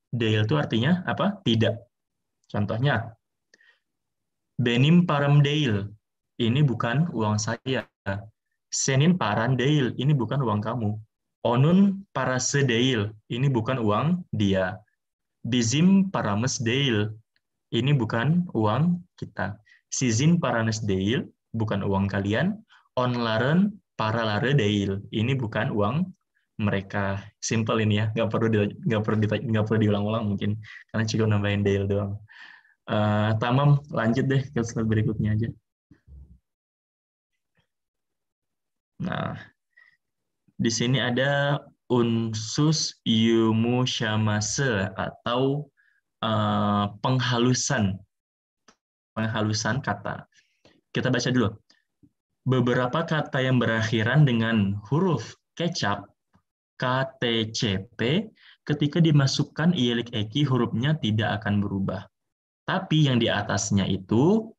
Dail itu artinya apa? Tidak. Contohnya benim param dail. Ini bukan uang saya. Senin paran dail. Ini bukan uang kamu. Onun para sedail. Ini bukan uang dia. Bizim para dail. Ini bukan uang kita. Sizin paranes dail bukan uang kalian. On laren, para paralare dail. Ini bukan uang mereka. Simple ini ya, nggak perlu di, nggak perlu di, nggak perlu diulang-ulang mungkin karena cukup nambahin dail doang. Uh, tamam, lanjut deh ke slide berikutnya aja. Nah, di sini ada unsus yumushamase atau uh, penghalusan penghalusan kata. Kita baca dulu. Beberapa kata yang berakhiran dengan huruf kecap, KTCP, ketika dimasukkan ielik eki hurufnya tidak akan berubah. Tapi yang di atasnya itu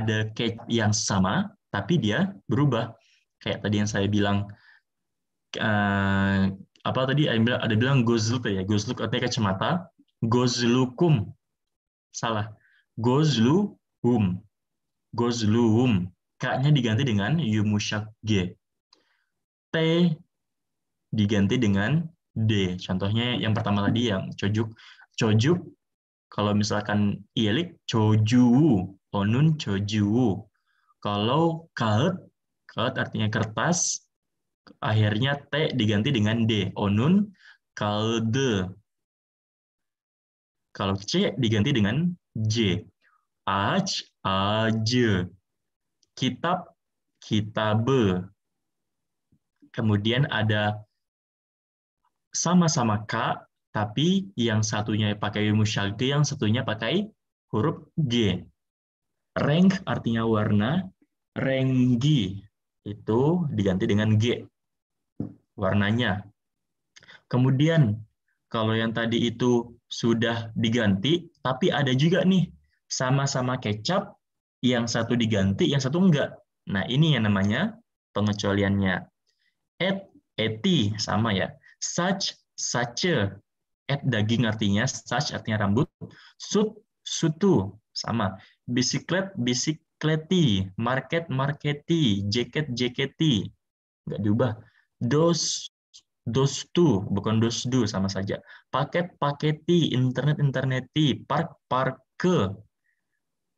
ada kecap yang sama, tapi dia berubah. Kayak tadi yang saya bilang, uh, apa tadi ada bilang gozluk ya, gozluk artinya kacamata, gozlukum, salah, gozluhum, Gozlum K-nya diganti dengan yumushak G. T diganti dengan D. Contohnya yang pertama tadi yang cojuk. Cojuk, kalau misalkan ielik, iya coju. Onun oh, coju. Kalau kalt kalt artinya kertas, akhirnya T diganti dengan D. Onun oh, kalde. Kalau C diganti dengan J. Aj, aje. Kitab, kitabe. Kemudian ada sama-sama K, tapi yang satunya pakai musyagge, yang satunya pakai huruf G. reng artinya warna, renggi itu diganti dengan G, warnanya. Kemudian kalau yang tadi itu sudah diganti, tapi ada juga nih sama-sama kecap, yang satu diganti, yang satu enggak. Nah, ini yang namanya pengecualiannya. Et, eti, sama ya. Such, such, at daging artinya, such artinya rambut. Sut, sutu, sama. Bisiklet, bisikleti. Market, marketi. Jacket, jaketi. Enggak diubah. Dos, dos tuh bukan dos du sama saja. Paket, paketi. Internet, interneti. Park, parke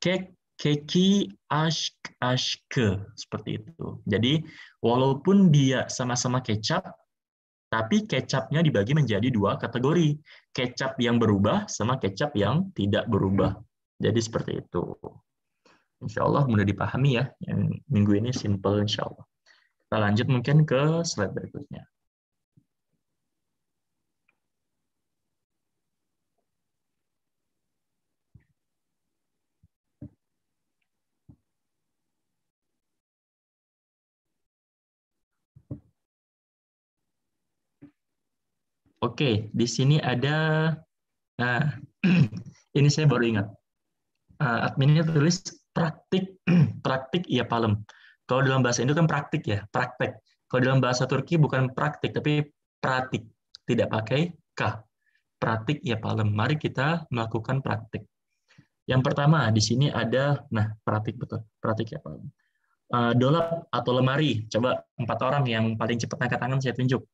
kek, keki, ashk, ashke. Seperti itu. Jadi, walaupun dia sama-sama kecap, tapi kecapnya dibagi menjadi dua kategori. Kecap yang berubah sama kecap yang tidak berubah. Jadi seperti itu. Insya Allah mudah dipahami ya. Yang minggu ini simple insya Allah. Kita lanjut mungkin ke slide berikutnya. Oke, di sini ada nah ini saya baru ingat. Eh, adminnya tulis praktik praktik ya palem. Kalau dalam bahasa Indo kan praktik ya, praktek. Kalau dalam bahasa Turki bukan praktik tapi pratik, tidak pakai k. Praktik ya palem. Mari kita melakukan praktik. Yang pertama di sini ada nah praktik betul, praktik ya palem. Uh, dolap atau lemari. Coba empat orang yang paling cepat angkat tangan saya tunjuk.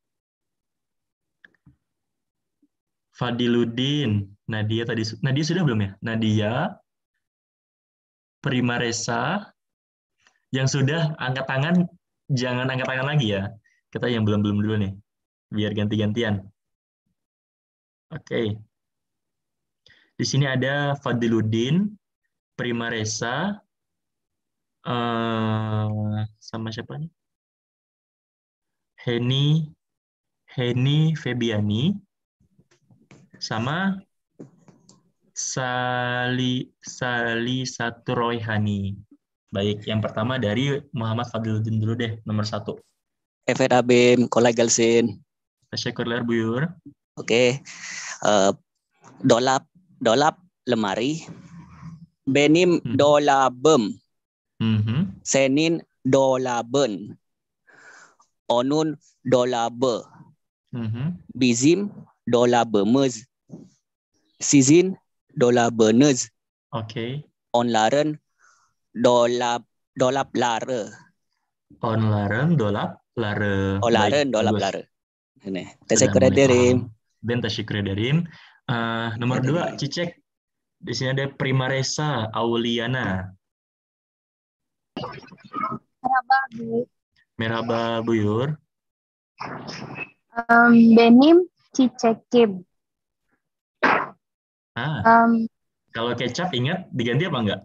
Fadiludin, Nadia tadi Nadia sudah belum ya? Nadia, Prima Resa, yang sudah angkat tangan jangan angkat tangan lagi ya. Kita yang belum belum dulu nih, biar ganti-gantian. Oke. Di sini ada Fadiludin, Prima Resa, uh, eh, sama siapa nih? Heni, Heni Febiani, sama Sali Sali satu Royhani. Baik, yang pertama dari Muhammad Fadluddin dulu deh, nomor satu. Efet Abim, Kolai Sin. Tasyakur Ler Buyur. Oke. Okay. Uh, eh, dolap, dolap lemari. Benim hmm. dolabem. Hmm. Senin dolaben. Onun dolabe. Hmm. Bizim dolabemez sizin dola bernez. Okay. Onlaren dola dolap On laren dolap On laren dolap Lare. Ini. Teşekkür derim. Ben kasih derim. Uh, nomor Betul. dua, Cicek. Di sini ada Primaresa Auliana. Merhaba Bu. Merhaba Buyur. Um, benim Çiçekim. Ah, um, kalau kecap ingat diganti apa enggak?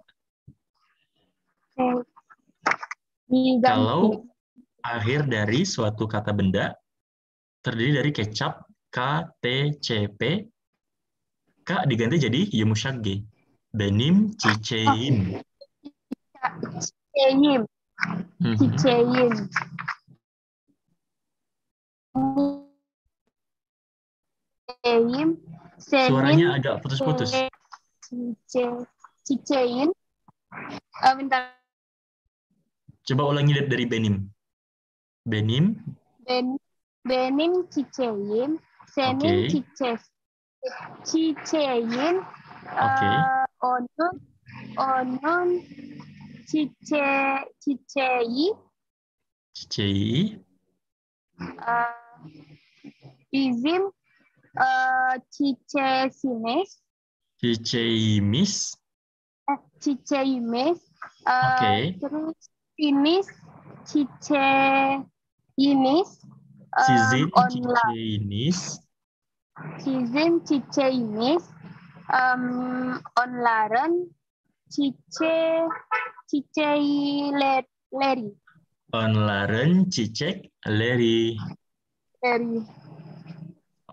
Diganti. Kalau akhir dari suatu kata benda terdiri dari kecap K, T, C, P, K diganti jadi Yemushage. Benim Cicein. Cicein. Mhm. Cicein. Cicein. Suaranya agak putus-putus. Cicein. Uh, bentar. Coba ulangi dari Benim. Benim. Ben, benim Cicein. Senin okay. Cices. Cicein. Okay. Uh, eh, onon. Cice, Cicei. Cicei. Uh, izin uh, eh, Cicesimis. Ciceimis. Eh, Ciceimis. Uh, eh, okay. Terus Sinis, Ciceinis. Uh, eh, Cizin, Ciceinis. Cizin, Ciceinis. Um, onlaren, Cice, Ciceileri. Onlaren, Cicek, Leri. Leri.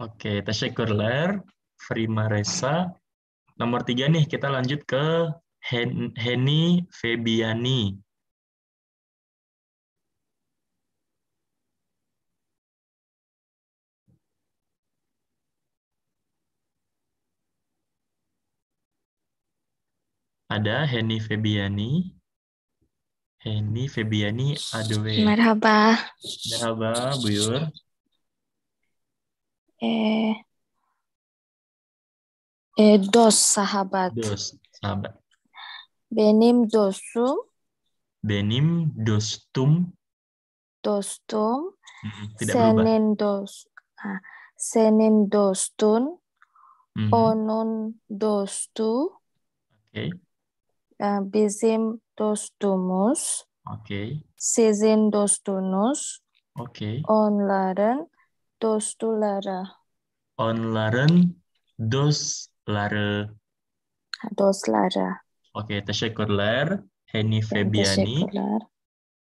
Oke, Kurler, Frima Reza, Nomor tiga nih, kita lanjut ke Henny Febiani. Ada Henny Febiani. Henny Febiani aduh. Merhaba. Merhaba, Bu Yur eh, eh, dos sahabat. Dos sahabat. Benim dosum. Benim dostum. Dostum. senin dos. senin dostun. Hmm. Onun dostu. Oke. Okay. Uh, bizim dostumuz. Oke. Okay. Sizin dostunuz. Oke. Okay. Onların dos dolara. Onların dos lara. Dos lara. Oke, okay, ler. Henny ya, Febiani.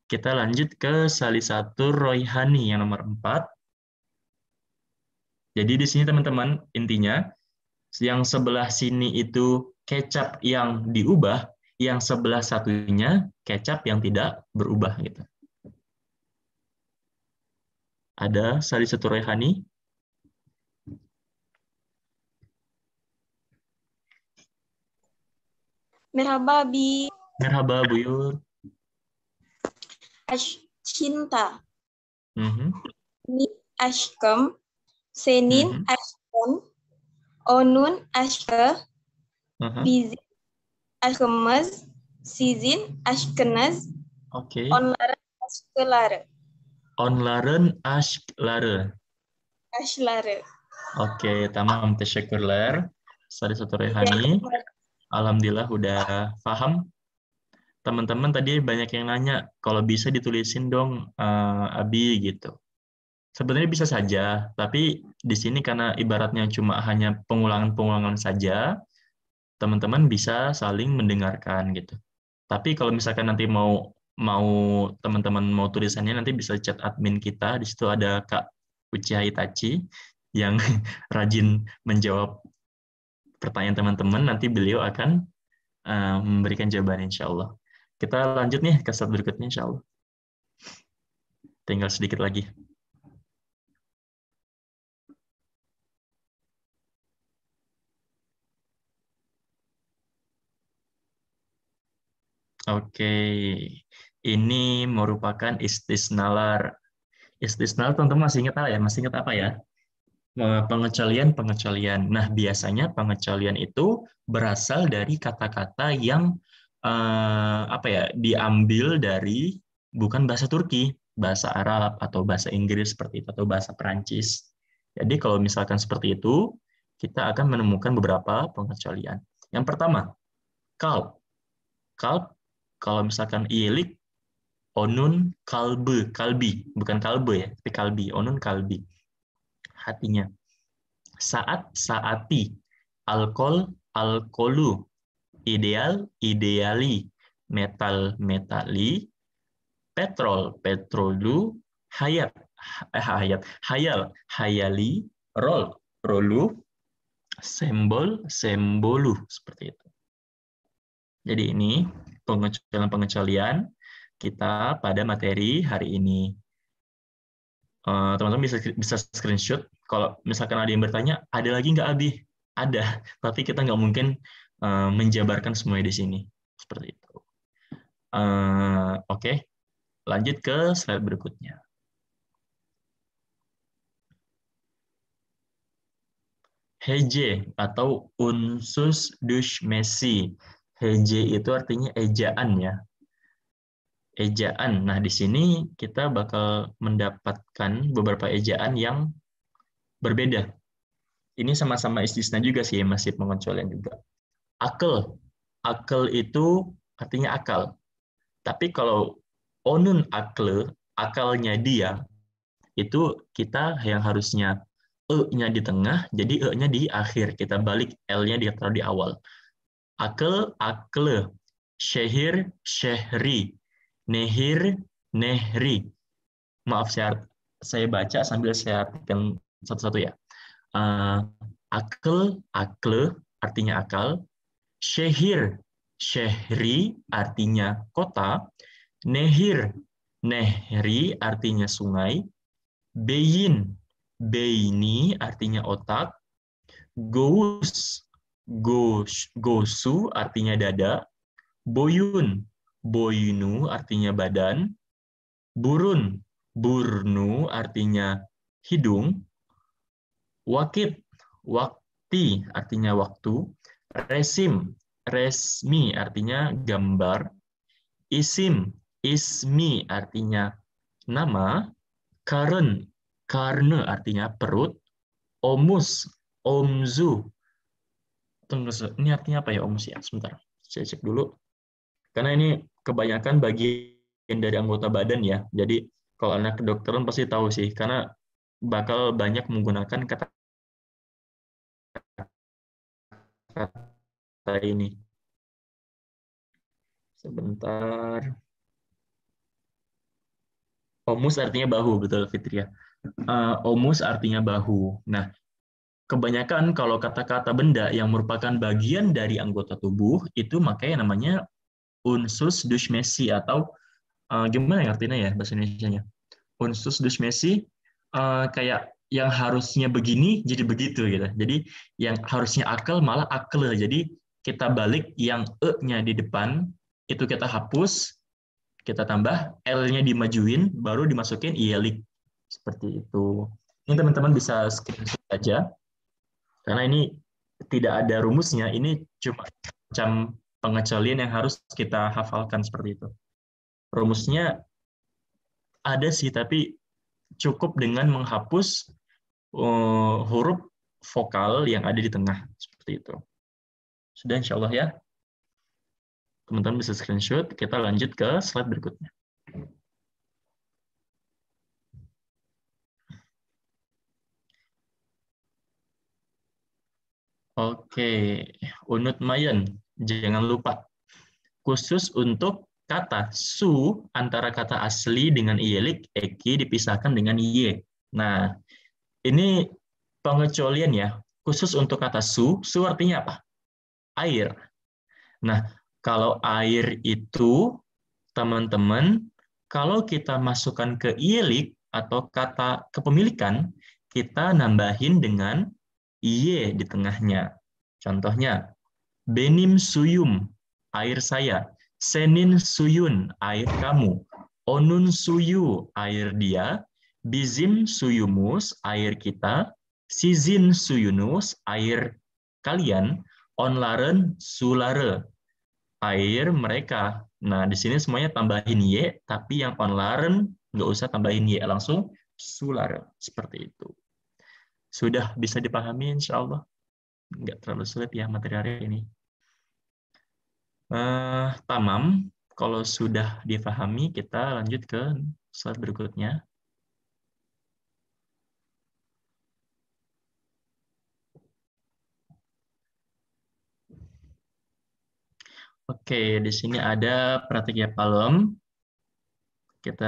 Kita lanjut ke Salisatur Royhani yang nomor 4. Jadi di sini teman-teman intinya yang sebelah sini itu kecap yang diubah, yang sebelah satunya kecap yang tidak berubah gitu ada Sari Satu Rehani. Merhaba, Bi. Merhaba, Bu Yur. Ash cinta. Mm -hmm. Ni ashkam. Senin mm -hmm. Ashkem. Onun Ashke. Uh mhm. -huh. Bizin ashkamaz. Sizin ashkenaz. Okay. Onlara Oke onlaren ash lare. Oke, tamam tamam. ler. Sari satu Rehani. Ya. Alhamdulillah udah paham. Teman-teman tadi banyak yang nanya, kalau bisa ditulisin dong uh, Abi gitu. Sebenarnya bisa saja, tapi di sini karena ibaratnya cuma hanya pengulangan-pengulangan saja, teman-teman bisa saling mendengarkan gitu. Tapi kalau misalkan nanti mau mau teman-teman mau tulisannya nanti bisa chat admin kita. Di situ ada Kak Uchiha Itachi yang rajin menjawab pertanyaan teman-teman. Nanti beliau akan eh, memberikan jawaban insya Allah. Kita lanjut nih ke slide berikutnya insya Allah. Tinggal sedikit lagi. Oke. Okay ini merupakan istisnalar. Istisnalar teman-teman masih ingat apa ya? Masih ingat apa ya? Pengecualian-pengecualian. Nah, biasanya pengecualian itu berasal dari kata-kata yang eh, apa ya? diambil dari bukan bahasa Turki, bahasa Arab atau bahasa Inggris seperti itu atau bahasa Perancis. Jadi kalau misalkan seperti itu, kita akan menemukan beberapa pengecualian. Yang pertama, kalb. Kalb kalau misalkan ilik onun kalbe kalbi bukan kalbe ya tapi kalbi onun kalbi hatinya saat saati alkol alkolu ideal ideali metal metali petrol petrolu hayat eh, hayat hayal hayali rol rolu simbol simbolu seperti itu jadi ini pengecualian pengecualian kita pada materi hari ini. Eh, teman-teman uh, bisa bisa screenshot. Kalau misalkan ada yang bertanya, ada lagi nggak Abi? Ada, tapi kita nggak mungkin uh, menjabarkan semuanya di sini. Seperti itu. Uh, Oke, okay. lanjut ke slide berikutnya. Heje atau unsus dush mesi. Heje itu artinya ejaan ya, ejaan. Nah, di sini kita bakal mendapatkan beberapa ejaan yang berbeda. Ini sama-sama istisna juga sih, masih pengecualian juga. Akel. Akel itu artinya akal. Tapi kalau onun akle, akalnya dia, itu kita yang harusnya e-nya di tengah, jadi e-nya di akhir. Kita balik l-nya ditaruh di awal. Akel, akle. Syahir, syahri. Nehir Nehri. Maaf saya saya baca sambil saya artikan satu-satu ya. Uh, eh, akal akle artinya akal. Syehir Syehri artinya kota. Nehir Nehri artinya sungai. Beyin Beini artinya otak. Gous Gosu artinya dada. Boyun boyunu artinya badan, burun, burnu artinya hidung, wakit, wakti artinya waktu, resim, resmi artinya gambar, isim, ismi artinya nama, karen, karne artinya perut, omus, omzu. Tunggu, ini artinya apa ya omus ya? Sebentar, saya cek dulu. Karena ini kebanyakan bagian dari anggota badan ya. Jadi kalau anak kedokteran pasti tahu sih, karena bakal banyak menggunakan kata kata ini. Sebentar. Omus artinya bahu, betul Fitria. Ya? Uh, eh, omus artinya bahu. Nah, kebanyakan kalau kata-kata benda yang merupakan bagian dari anggota tubuh itu makanya namanya unsus Messi atau uh, gimana ya artinya ya bahasa Indonesia-nya? Unsus dusmesi uh, eh, kayak yang harusnya begini jadi begitu gitu. Jadi yang harusnya akal malah akal. Jadi kita balik yang e-nya di depan itu kita hapus, kita tambah l-nya dimajuin, baru dimasukin ielik seperti itu. Ini teman-teman bisa screenshot aja karena ini tidak ada rumusnya. Ini cuma macam pengecualian yang harus kita hafalkan seperti itu. Rumusnya ada sih, tapi cukup dengan menghapus uh, huruf vokal yang ada di tengah seperti itu. Sudah insya Allah ya. Teman-teman bisa screenshot, kita lanjut ke slide berikutnya. Oke, Unut Mayan. Jangan lupa. Khusus untuk kata su antara kata asli dengan ielik, eki dipisahkan dengan y. Nah, ini pengecualian ya. Khusus untuk kata su, su artinya apa? Air. Nah, kalau air itu, teman-teman, kalau kita masukkan ke ielik atau kata kepemilikan, kita nambahin dengan y di tengahnya. Contohnya, Benim suyum, air saya. Senin suyun, air kamu. Onun suyu, air dia. Bizim suyumus, air kita. Sizin suyunus, air kalian. Onlaren sulare, air mereka. Nah, di sini semuanya tambahin ye, tapi yang onlaren nggak usah tambahin ye langsung sulare. Seperti itu. Sudah bisa dipahami insya Allah. Nggak terlalu sulit ya materi hari ini. Uh, tamam, kalau sudah difahami, kita lanjut ke slide berikutnya. Oke, di sini ada ya palem. Kita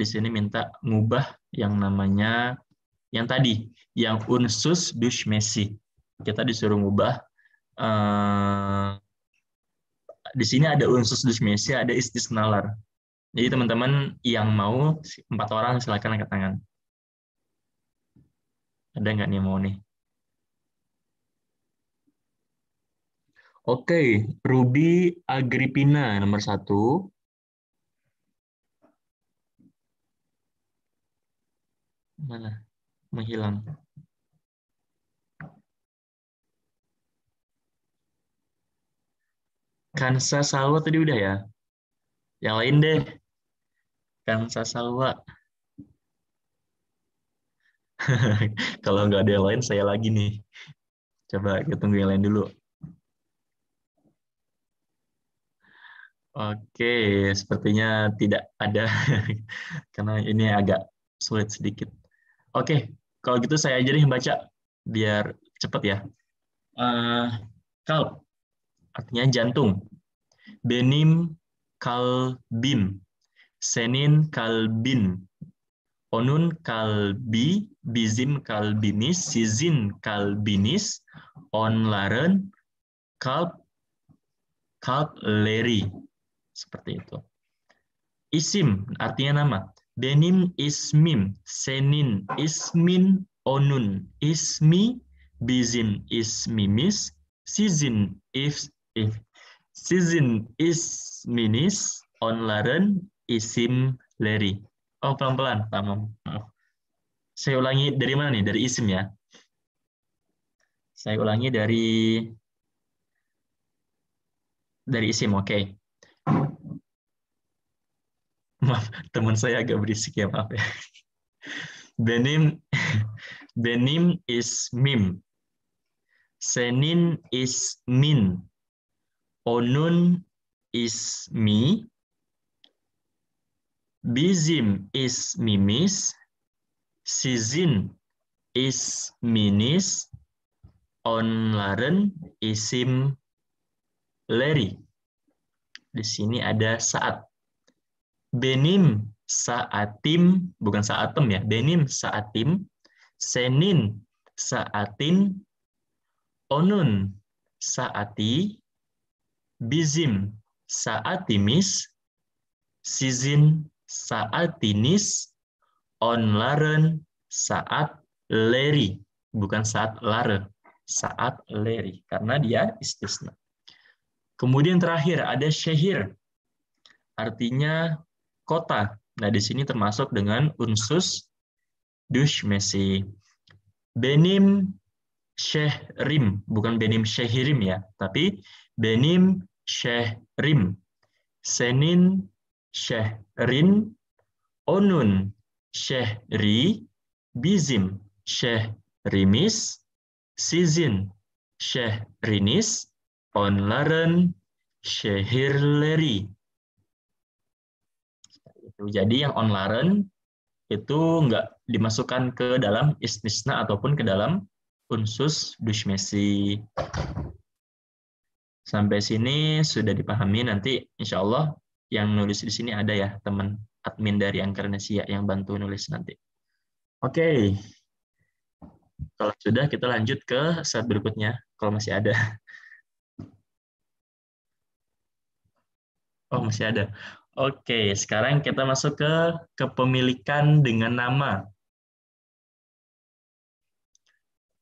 di sini minta ngubah yang namanya yang tadi, yang unsus dusmesi. Kita disuruh ngubah Uh, di sini ada unsus dysmesia, ada istisnalar. Jadi teman-teman yang mau empat orang silakan angkat tangan. Ada nggak nih mau nih? Oke, okay. Ruby agripina nomor satu. Mana? Menghilang. Kansa Salwa tadi udah ya? Yang lain deh. Kansa Salwa. Kalau nggak ada yang lain, saya lagi nih. Coba kita tunggu yang lain dulu. Oke, sepertinya tidak ada. Karena ini agak sulit sedikit. Oke, kalau gitu saya aja deh baca. Biar cepat ya. Uh, eh, kalau artinya jantung. Benim kalbim, senin kalbin, onun kalbi, bizim kalbinis, sizin kalbinis, onlaren kalb kalb leri. Seperti itu. Isim artinya nama. Benim ismim, senin ismin, onun ismi, bizim ismimis, sizin is if season is minis on laren isim leri. Oh, pelan-pelan, Maaf. Saya ulangi dari mana nih? Dari isim ya. Saya ulangi dari dari isim, oke. Okay. Maaf, teman saya agak berisik ya, maaf ya. Benim Benim is mim. Senin is min. Onun is Bizim is mimis. Sizin is minis. Onlaren isim leri. Di sini ada saat. Benim saatim, bukan saatem ya. Benim saatim. Senin saatin. Onun saati bizim saatimis, sizin saatinis, on laren saat leri. Bukan saat lare, saat leri. Karena dia istisna. Kemudian terakhir ada syehir. Artinya kota. Nah, di sini termasuk dengan unsus dushmesi. Benim Syehrim, bukan Benim Syehrim ya, tapi Benim Syehrim. Senin Syehrin, Onun Syehri, Bizim Syehrimis, Sizin Syehrinis, Onlaren Syehirleri. Jadi yang onlaren itu nggak dimasukkan ke dalam istisna ataupun ke dalam unsus dushmesi. Sampai sini sudah dipahami. Nanti insya Allah yang nulis di sini ada ya teman admin dari Angkernesia yang bantu nulis nanti. Oke. Okay. Kalau sudah kita lanjut ke saat berikutnya kalau masih ada. Oh, masih ada. Oke, okay, sekarang kita masuk ke kepemilikan dengan nama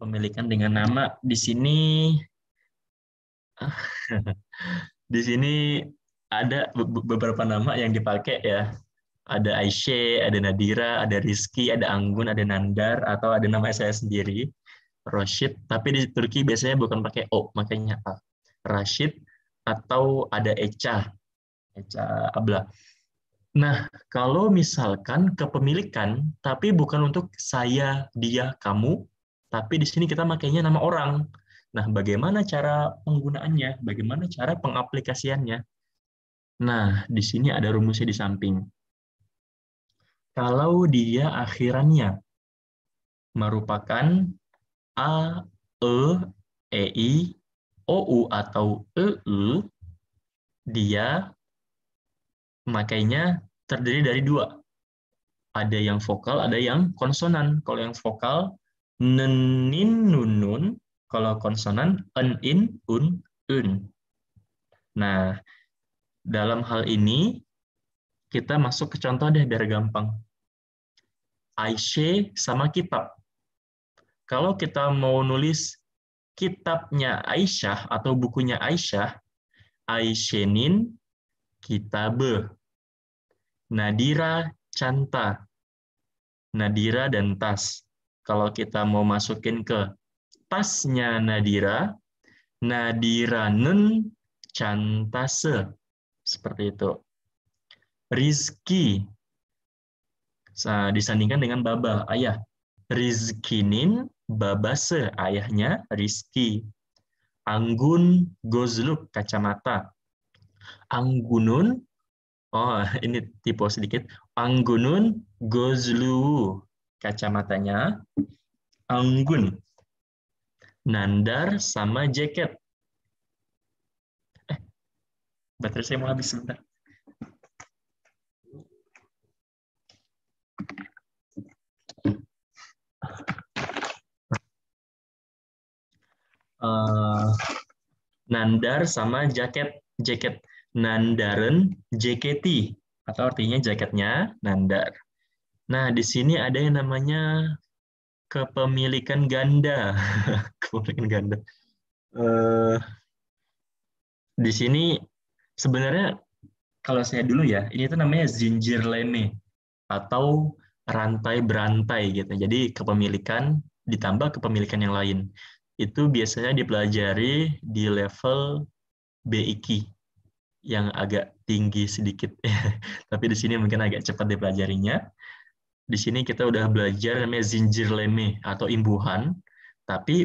pemilikan dengan nama di sini ah, di sini ada beberapa nama yang dipakai ya ada Aisyah, ada Nadira, ada Rizky, ada Anggun, ada Nandar, atau ada nama saya sendiri, Rashid. Tapi di Turki biasanya bukan pakai O, makanya A. Rashid atau ada Echa, Echa Abla. Nah, kalau misalkan kepemilikan, tapi bukan untuk saya, dia, kamu, tapi di sini kita makainya nama orang. Nah, bagaimana cara penggunaannya? Bagaimana cara pengaplikasiannya? Nah, di sini ada rumusnya di samping. Kalau dia akhirannya merupakan a, e, e, I, O, U, atau ee, dia makainya terdiri dari dua. Ada yang vokal, ada yang konsonan. Kalau yang vokal nenin nunun kalau konsonan en in un un. Nah, dalam hal ini kita masuk ke contoh deh biar gampang. Aisyah sama kitab. Kalau kita mau nulis kitabnya Aisyah atau bukunya Aisyah, Aisyenin kitabe. Nadira canta. Nadira dan tas kalau kita mau masukin ke pasnya nadira, Nadira nadiranun cantase. Seperti itu. Rizki. Disandingkan dengan baba, ayah. Rizkinin babase, ayahnya Rizki. Anggun gozluk, kacamata. Anggunun, oh ini tipe sedikit. Anggunun gozlu, kacamatanya, anggun, nandar sama jaket. Eh, baterai saya mau habis sebentar. Uh, nandar sama jaket jaket nandaren JKT atau artinya jaketnya nandar Nah, di sini ada yang namanya kepemilikan ganda. kepemilikan ganda. Uh, di sini sebenarnya kalau saya dulu ya, ini itu namanya zinjir leme atau rantai berantai gitu. Jadi kepemilikan ditambah kepemilikan yang lain. Itu biasanya dipelajari di level BIK yang agak tinggi sedikit. Tapi di sini mungkin agak cepat dipelajarinya di sini kita udah belajar namanya zinjir leme atau imbuhan, tapi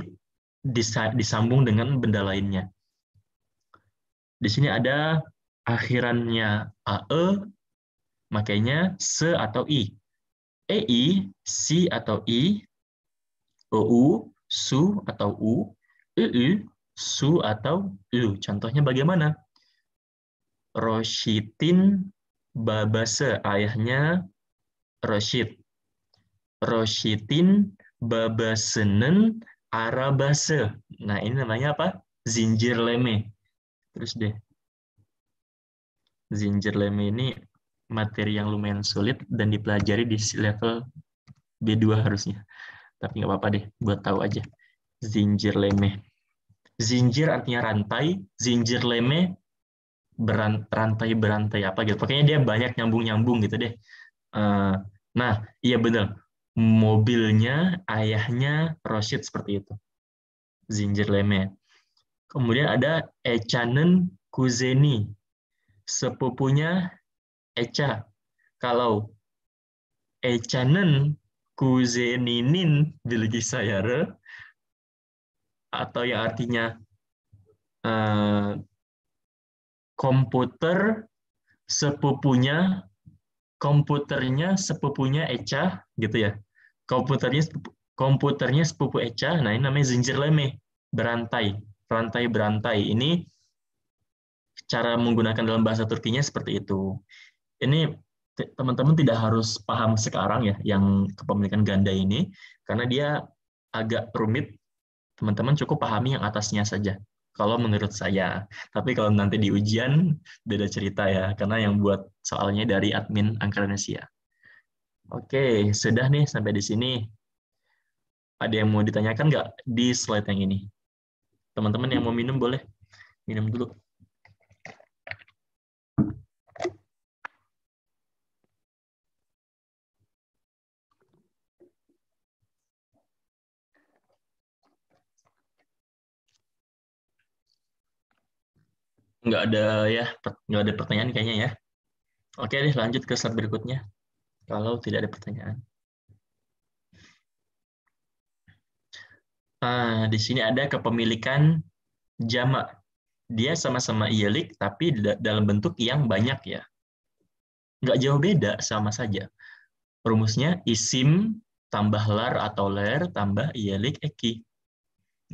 disambung dengan benda lainnya. Di sini ada akhirannya ae, makanya se atau i. EI, si atau i, OU, su atau u, UU, su atau u. Contohnya bagaimana? Roshitin babase, ayahnya Roshid. Roshitin, babasenen arabase. Nah, ini namanya apa? Zinjir leme. Terus deh. Zinjir leme ini materi yang lumayan sulit dan dipelajari di level B2 harusnya. Tapi nggak apa-apa deh, buat tahu aja. Zinjir leme. Zinjir artinya rantai, zinjir leme berantai-berantai apa gitu. Pokoknya dia banyak nyambung-nyambung gitu deh. Eh, nah, iya benar. Mobilnya ayahnya Rosid seperti itu. Zinjir leme. Kemudian ada Echanen Kuzeni. Sepupunya Echa. Kalau Echanen Kuzeninin bilgi sayare atau yang artinya uh, komputer sepupunya komputernya sepupunya Echa gitu ya. Komputernya sepupu, komputernya sepupu Echa, nah ini namanya zincir leme, berantai, rantai-berantai. Ini cara menggunakan dalam bahasa Turkinya seperti itu. Ini teman-teman tidak harus paham sekarang ya yang kepemilikan ganda ini karena dia agak rumit. Teman-teman cukup pahami yang atasnya saja kalau menurut saya. Tapi kalau nanti di ujian beda cerita ya, karena yang buat soalnya dari admin Angkaranesia. Oke, sudah nih sampai di sini. Ada yang mau ditanyakan nggak di slide yang ini? Teman-teman yang mau minum boleh minum dulu. nggak ada ya nggak ada pertanyaan kayaknya ya oke deh lanjut ke slide berikutnya kalau tidak ada pertanyaan ah di sini ada kepemilikan jamak dia sama-sama iyelik tapi dalam bentuk yang banyak ya nggak jauh beda sama saja rumusnya isim tambah lar atau ler tambah iyelik eki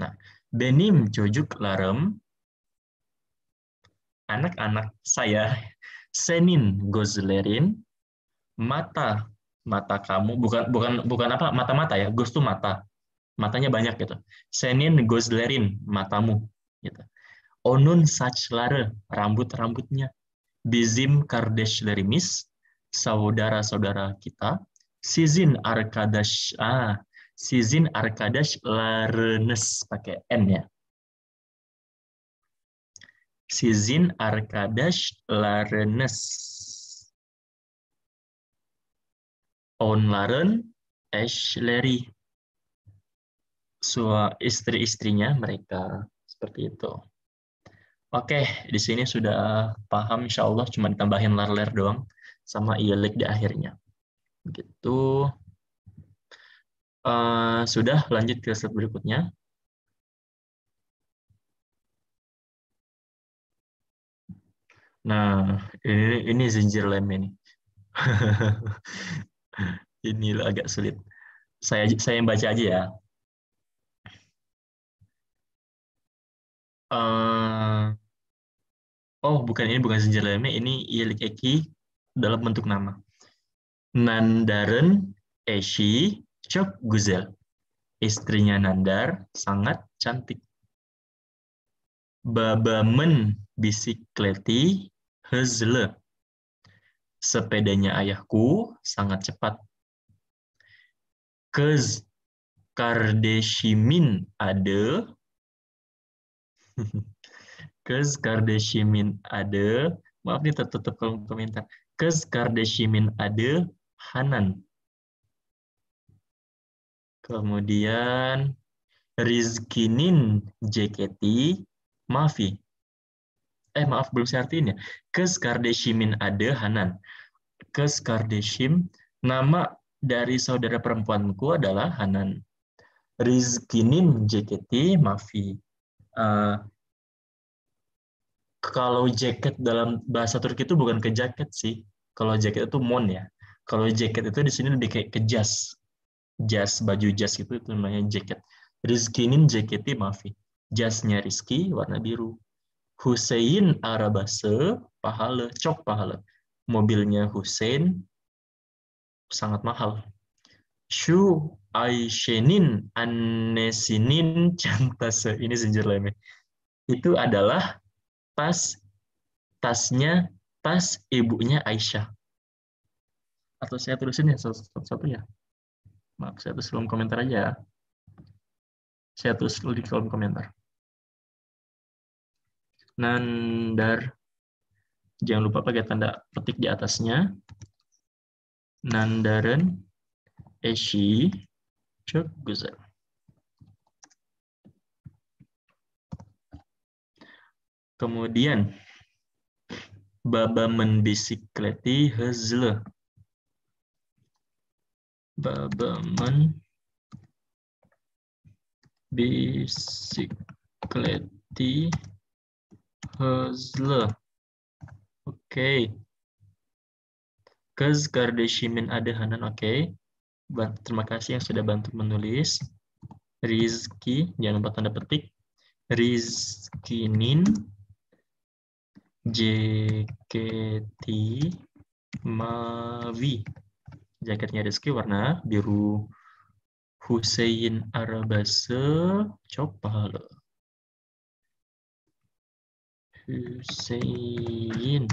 nah benim cojuk larem anak-anak saya Senin Gozlerin mata mata kamu bukan bukan bukan apa mata-mata ya Gus tuh mata matanya banyak gitu Senin Gozlerin matamu gitu Onun sachlare rambut-rambutnya bizim kardeshlerimis saudara-saudara kita sizin arkadash ah sizin arkadash Larenes pakai n ya Sizin Arkadash arkadaş larınız. Onların eşleri. So, istri-istrinya mereka seperti itu. Oke, di sini sudah paham insya Allah, cuma ditambahin lar-ler doang sama ilik iya di akhirnya. Begitu. Uh, sudah lanjut ke slide berikutnya. Nah, ini, ini zinjir lem ini. ini agak sulit. Saya saya yang baca aja ya. Uh, oh, bukan ini bukan zinjir lemnya, ini ilik eki dalam bentuk nama. Nandaren Eshi çok guzel Istrinya Nandar sangat cantik. Babamen bisikleti Hezle. Sepedanya ayahku sangat cepat. Kez Kardeshimin ada. Kez Kardeshimin ada. Maaf nih tertutup komentar. Kez Kardeshimin ada Hanan. Kemudian Rizkinin JKT Mafi eh maaf belum saya artiin ya. Kes Kardeshimin ada Hanan. Kes Kardeshim, nama dari saudara perempuanku adalah Hanan. Rizkinin JKT Mafi. Uh, eh, kalau jaket dalam bahasa Turki itu bukan ke jaket sih. Kalau jaket itu mon ya. Kalau jaket itu di sini lebih kayak ke jas. Jas, baju jas itu, itu namanya jaket. Rizkinin JKT Mafi. Jasnya Rizki warna biru. Husein Arabase pahala cok pahala mobilnya Husein sangat mahal shu aishenin anesinin cantase ini zincir lemeh itu adalah tas tasnya tas ibunya Aisyah atau saya tulisin ya satu-satu ya maaf saya tulis dalam komentar aja ya saya tulis di kolom komentar nandar. Jangan lupa pakai tanda petik di atasnya. Nandaren eshi çok kemudian Kemudian mendisikleti bisikleti baba Babamen bisikleti hızlı. Okay. Kız kardeşimin ada Hanan. Okay. Terima kasih yang sudah bantu menulis. Rizki, jangan lupa tanda petik. Rizkinin JKT mavi. Jaketnya Rizki warna biru. Hussein Arabase loh. Hussein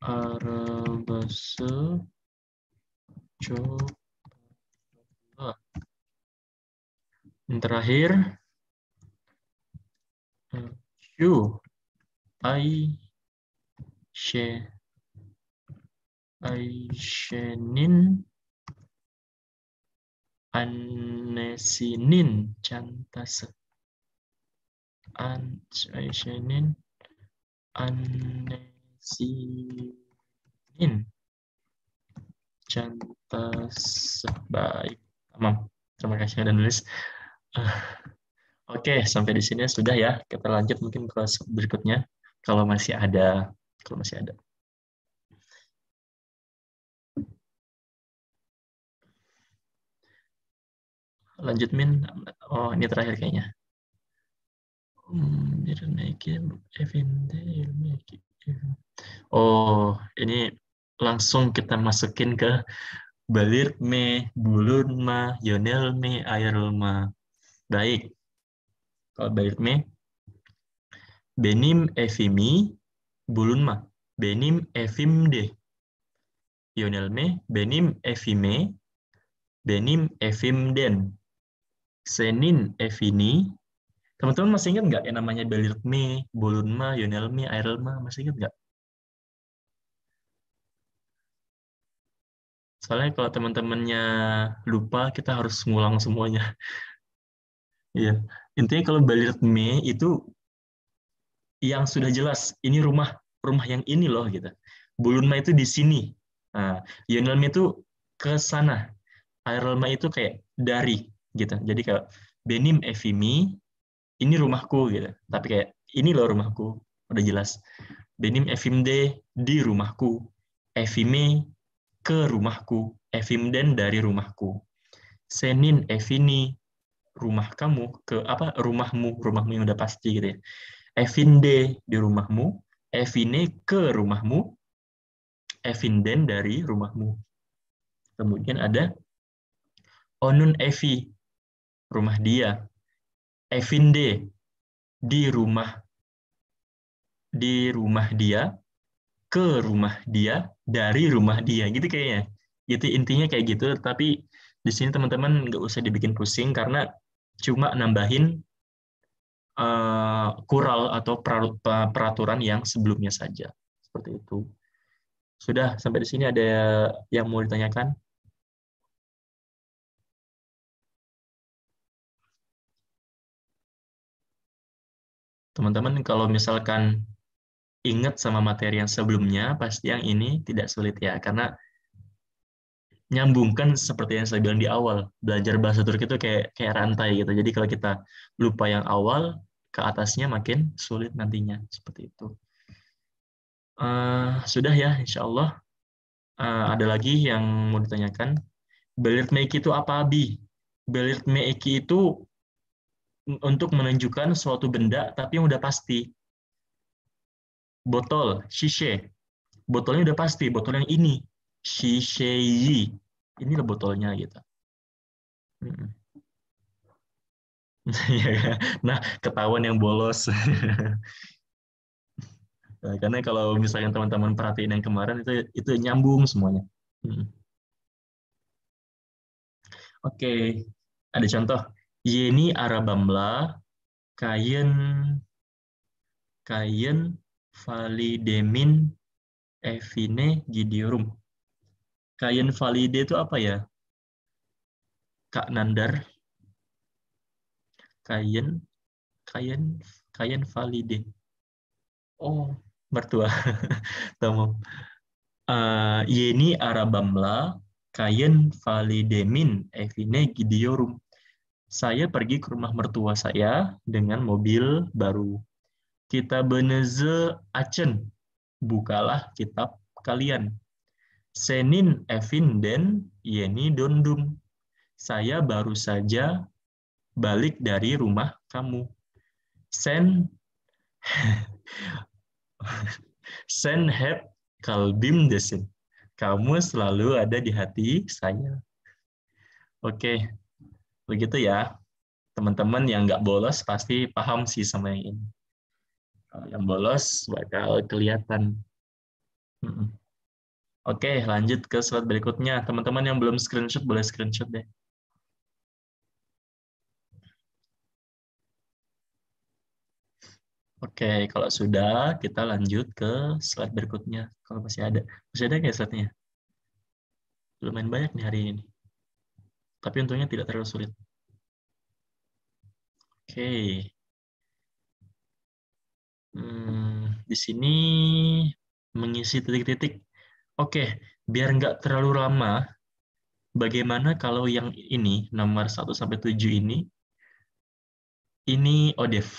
arabası çok Terakhir Q I she Aishenin Anesinin cantase antisenin anesinin canta sebaik tamam terima kasih sudah nulis uh, eh, oke okay, sampai di sini sudah ya kita lanjut mungkin kelas berikutnya kalau masih ada kalau masih ada lanjut min oh ini terakhir kayaknya 11 evinde 22 Oh, ini langsung kita masukin ke balir me, bulun ma, yonel me, air ma. Baik. Kalau balir me, benim efimi bulun ma. Benim evim de. Yonel me, benim efime benim evim den. Senin evini, Teman-teman masih ingat nggak yang namanya Belirme, bulunma, Yonelme, Airelma? Masih ingat nggak? Soalnya kalau teman-temannya lupa, kita harus ngulang semuanya. Iya. Intinya kalau Belirme itu yang sudah jelas, ini rumah rumah yang ini loh gitu. Bulunma itu di sini. Nah, Yonelme itu ke sana. Airelma itu kayak dari gitu. Jadi kalau Benim Evimi ini rumahku gitu tapi kayak ini loh rumahku udah jelas benim evimde di rumahku evime ke rumahku evimden dari rumahku senin evini rumah kamu ke apa rumahmu rumahmu yang udah pasti gitu ya evinde di rumahmu evine ke rumahmu evinden dari rumahmu kemudian ada onun evi rumah dia Evinde di rumah di rumah dia ke rumah dia dari rumah dia gitu kayaknya itu intinya kayak gitu tapi di sini teman-teman nggak usah dibikin pusing karena cuma nambahin uh, kural atau peraturan yang sebelumnya saja seperti itu sudah sampai di sini ada yang mau ditanyakan Teman-teman kalau misalkan ingat sama materi yang sebelumnya, pasti yang ini tidak sulit ya, karena nyambungkan seperti yang saya bilang di awal belajar bahasa Turki itu kayak kayak rantai gitu jadi kalau kita lupa yang awal ke atasnya makin sulit nantinya seperti itu uh, sudah ya insya Allah uh, eh, ada lagi yang mau ditanyakan belirt meiki itu apa abi belirt meiki itu untuk menunjukkan suatu benda tapi yang udah pasti. Botol, shishe. Botolnya udah pasti, botol yang ini. Shisheyi. Ini loh botolnya gitu. Iya, iya. nah, ketahuan yang bolos. nah, karena kalau misalnya teman-teman perhatiin yang kemarin itu itu nyambung semuanya. Oke, okay. ada contoh. Yeni arabamla kayen kayen validemin evine gidiorum. Kayen valide itu apa ya? Kak Nandar. Kayen kayen kayen valide. Oh, mertua. Tamam. Uh, yeni arabamla kayen validemin evine gidiorum. Saya pergi ke rumah mertua saya dengan mobil baru. Kita beneze acen. Bukalah kitab kalian. Senin Evin den Yeni Dondum. Saya baru saja balik dari rumah kamu. Sen Sen heb kalbim desin. Kamu selalu ada di hati saya. Oke, Begitu ya, teman-teman yang nggak bolos pasti paham sih sama yang ini. yang bolos bakal kelihatan. Oke, lanjut ke slide berikutnya. Teman-teman yang belum screenshot boleh screenshot deh. Oke, kalau sudah kita lanjut ke slide berikutnya. Kalau masih ada, masih ada nggak slide-nya? Lumayan banyak nih hari ini tapi untungnya tidak terlalu sulit. Oke. Okay. Hmm, di sini mengisi titik-titik. Oke, biar nggak terlalu lama, bagaimana kalau yang ini, nomor 1-7 ini, ini ODEF.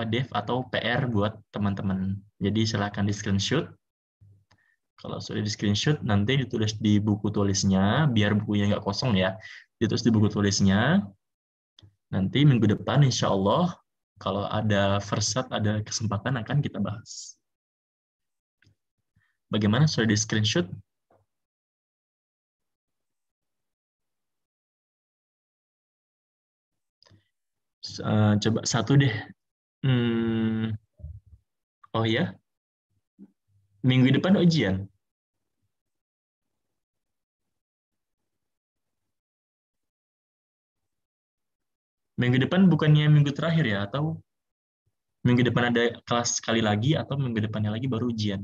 ODEF atau PR buat teman-teman. Jadi silahkan di screenshot, kalau sudah di screenshot, nanti ditulis di buku tulisnya, biar bukunya nggak kosong ya. Ditulis di buku tulisnya. Nanti minggu depan insya Allah, kalau ada versat, ada kesempatan akan kita bahas. Bagaimana sudah di screenshot? Eh, coba satu deh. Hmm. Oh ya, Minggu depan ujian. Minggu depan bukannya minggu terakhir ya, atau minggu depan ada kelas sekali lagi, atau minggu depannya lagi baru ujian.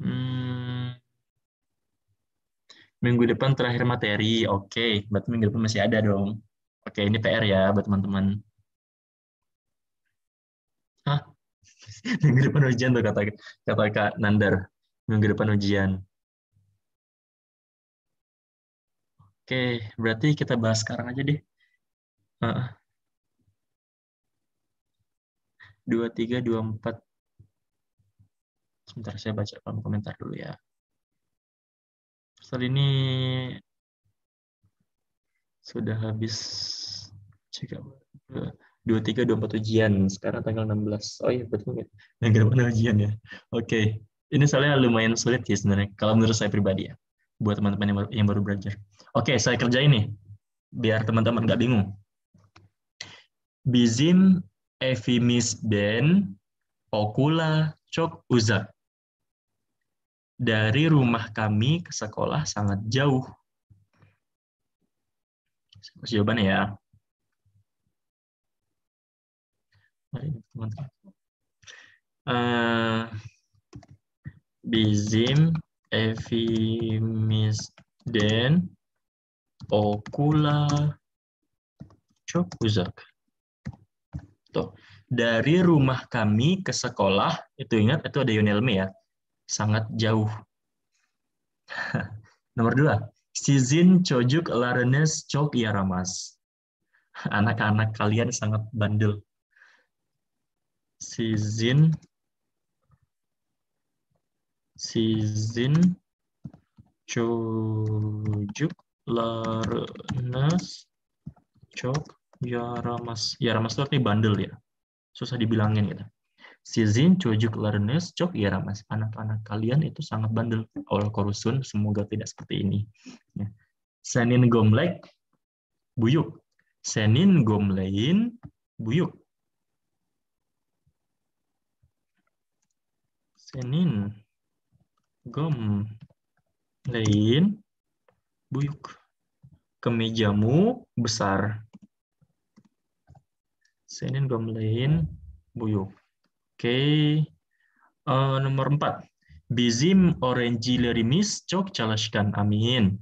Hmm. Minggu depan terakhir materi, oke. Okay. Berarti minggu depan masih ada dong. Oke, okay, ini PR ya buat teman-teman. Hah? minggu depan ujian tuh kata kata Kak Nandar. Minggu depan ujian. Oke, berarti kita bahas sekarang aja deh. Dua, tiga, dua, empat. Sebentar, saya baca komentar dulu ya. Pasal ini sudah habis. Jika dua tiga dua empat ujian. Sekarang tanggal 16. Oh iya, betul nggak? Negara mana ujian ya? Oke. Okay. Ini soalnya lumayan sulit sih sebenarnya. Kalau menurut saya pribadi ya. Buat teman-teman yang, baru, yang baru belajar. Oke, okay, saya kerjain nih. Biar teman-teman nggak bingung. Bizim, ben okula, cok, uzak. Dari rumah kami ke sekolah sangat jauh. Jawabannya ya. Uh, Bizim Evimisden Ocula Tuh. Dari rumah kami ke sekolah, itu ingat itu ada Yonelme ya, sangat jauh. Nomor dua, Sizin Chojuk Larenes Chok Yaramas. Anak-anak kalian sangat bandel season season larnes çok yaramas yaramas itu artinya bandel ya. Susah dibilangin gitu. Sizin larnes çok yaramas Anak-anak kalian itu sangat bandel. Allah korusun, semoga tidak seperti ini. Ya. Senin gomlek, buyuk. Senin gomlein, buyuk. Senin gom, lain buyuk. Kemejamu besar. Senin gom, lain buyuk. Oke. Okay. Uh, eh, nomor empat. Bizim orenji lerimis cok calaskan. Amin.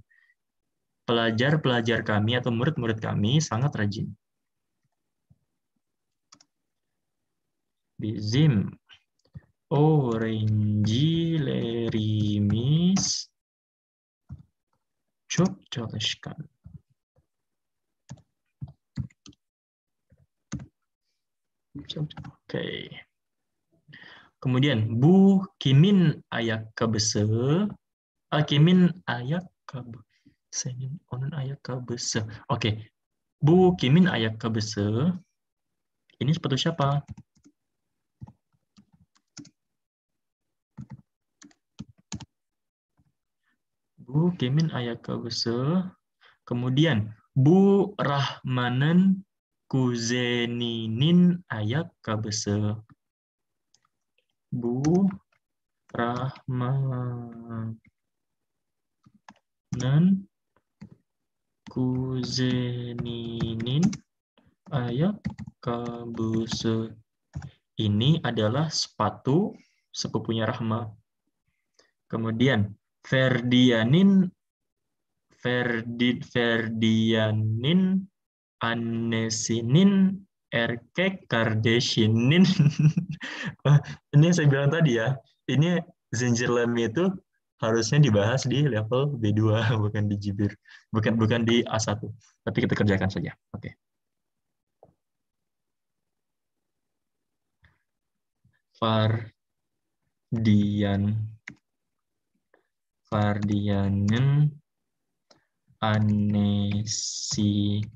Pelajar-pelajar kami atau murid-murid kami sangat rajin. Bizim Orange lerimiz çok çalışkan. Okay. Kemudian bu kimin ayak kabese? Ah, kimin ayak kabe. Senin onun ayak kabese. Oke. Okay. Bu kimin ayak kabese? Ini sepatu siapa? Bu Kimin ayaka bese. Kemudian Bu Rahmanen kuzeninin ayak kabese. Bu Rahmanen kuzeninin ayak kabese. Ini adalah sepatu sepupunya Rahma. Kemudian Ferdianin Ferdi, Ferdianin Anesinin Erkek Kardashianin. ini yang saya bilang tadi ya ini zinjir lemnya itu harusnya dibahas di level B2 bukan di Jibir bukan bukan di A1 tapi kita kerjakan saja oke okay. Fardian Vardianen anesinin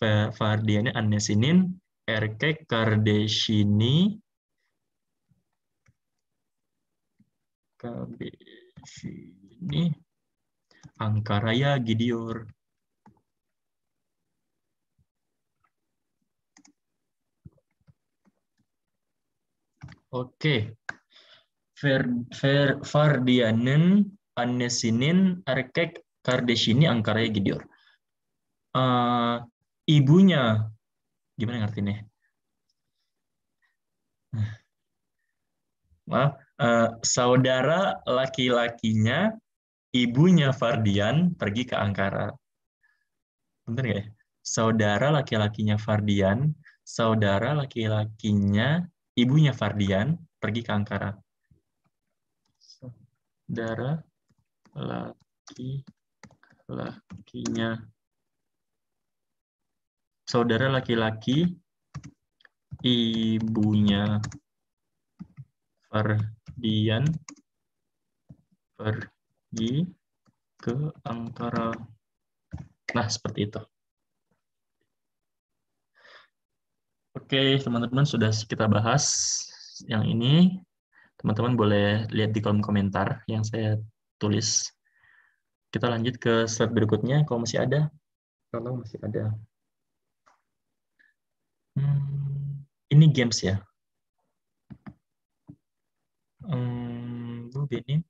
Vardianen anesinin RK Kardeshini Kardeshini Angkaraya Gidior Oke. Ver, ver, Fardianen Anesinin Erkek Kardesini Angkaraya Gidior. Uh, eh, ibunya, gimana ngertinya? Maaf, uh, saudara laki-lakinya, ibunya Fardian pergi ke Angkara. Bener ya? Saudara laki-lakinya Fardian, saudara laki-lakinya ibunya Fardian pergi ke Ankara. Saudara laki lakinya saudara laki-laki ibunya Fardian pergi ke Ankara. Nah, seperti itu. Oke, teman-teman sudah kita bahas yang ini. Teman-teman boleh lihat di kolom komentar yang saya tulis. Kita lanjut ke slide berikutnya kalau masih ada. Kalau masih ada. Hmm, ini games ya. Hmm, Bu Benin.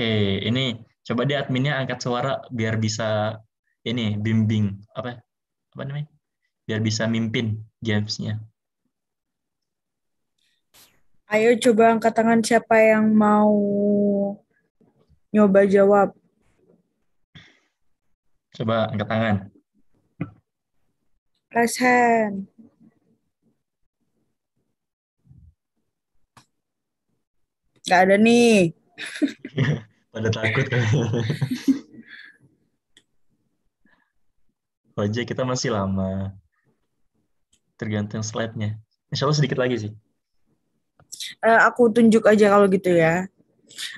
Oke, ini coba deh adminnya angkat suara biar bisa ini bimbing apa apa namanya? Biar bisa mimpin gamesnya. Ayo coba angkat tangan siapa yang mau nyoba jawab. Coba angkat tangan. Raise hand. Gak ada nih. Pada takut kan. kita masih lama. Tergantung slide-nya. Insya Allah sedikit lagi sih. Uh, aku tunjuk aja kalau gitu ya.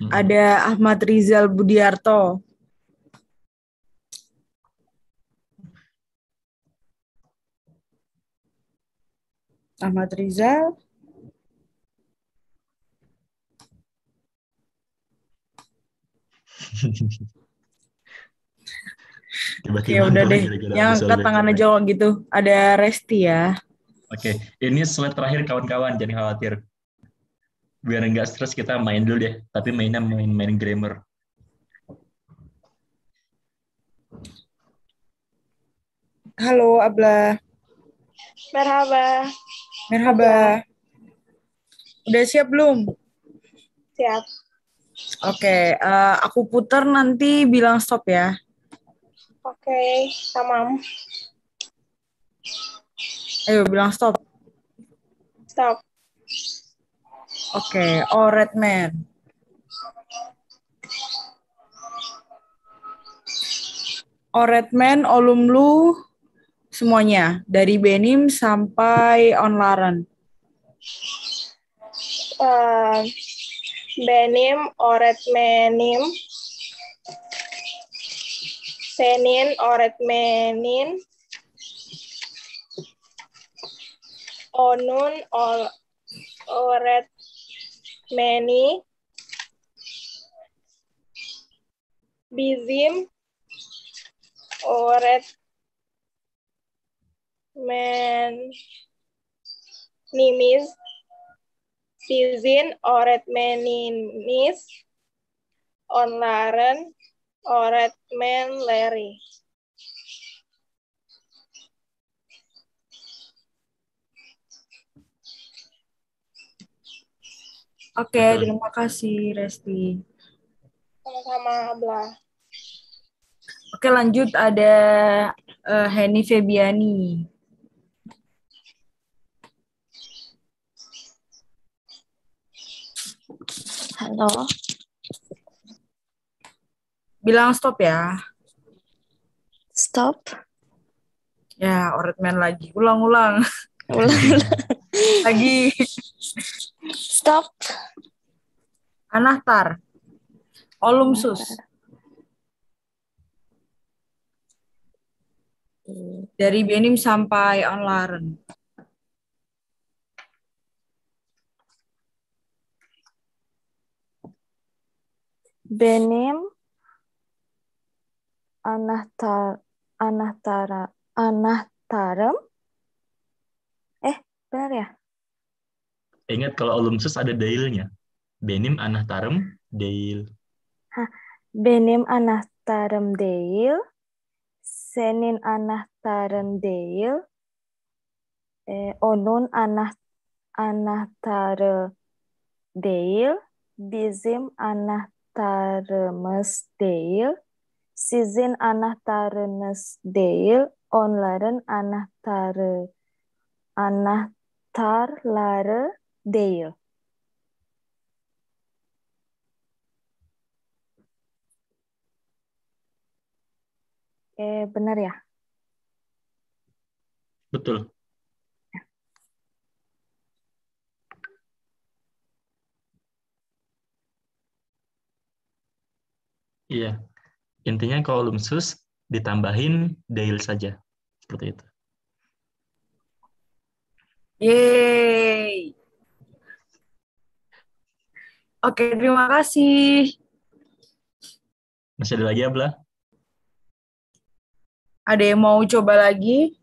Hmm. Ada Ahmad Rizal Budiarto. Ahmad Rizal tiba ya udah deh, yang angkat tangan aja kok gitu. Ada Resti ya. Oke, okay. ini slide terakhir kawan-kawan, jangan khawatir. Biar nggak stres kita main dulu deh, tapi mainnya main-main grammar. Halo Abla. Merhaba. Merhaba. Udah siap belum? Siap. Oke, okay, uh, eh, aku putar nanti bilang stop ya. Oke, okay, tamam. Ayo bilang stop. Stop. Oke, okay, oh red man. Oh red man, olumlu, semuanya dari Benim sampai Onlaren. Uh, eh, benim, oret menim, senin, oret onun, ol, meni, bizim, oret Sizin oret meninis onlaren oret men leri. Oke, okay, terima kasih Resti. Sama-sama, Abla. Oke, lanjut ada uh, Henny Febiani. Halo. Bilang stop ya. Stop. Ya, orat lagi. Ulang-ulang. Ulang-ulang. lagi. Stop. Anahtar. Olumsus. Dari Benim sampai Onlaren. benim anahtar anahtara anahtarım eh benar ya ingat kalau alumsus ada dailnya benim anahtarım dail Hah, benim anahtarım dail senin anahtarın dail. Eh, onun anah anahtarı dail bizim anah deil Sizin anahtarınız tar onların tar lare değil. Eh, benar ya? Betul. Iya. Intinya kolom sus ditambahin dail saja. Seperti itu. Yeay. Oke, terima kasih. Masih ada lagi, Abla? Ada yang mau coba lagi?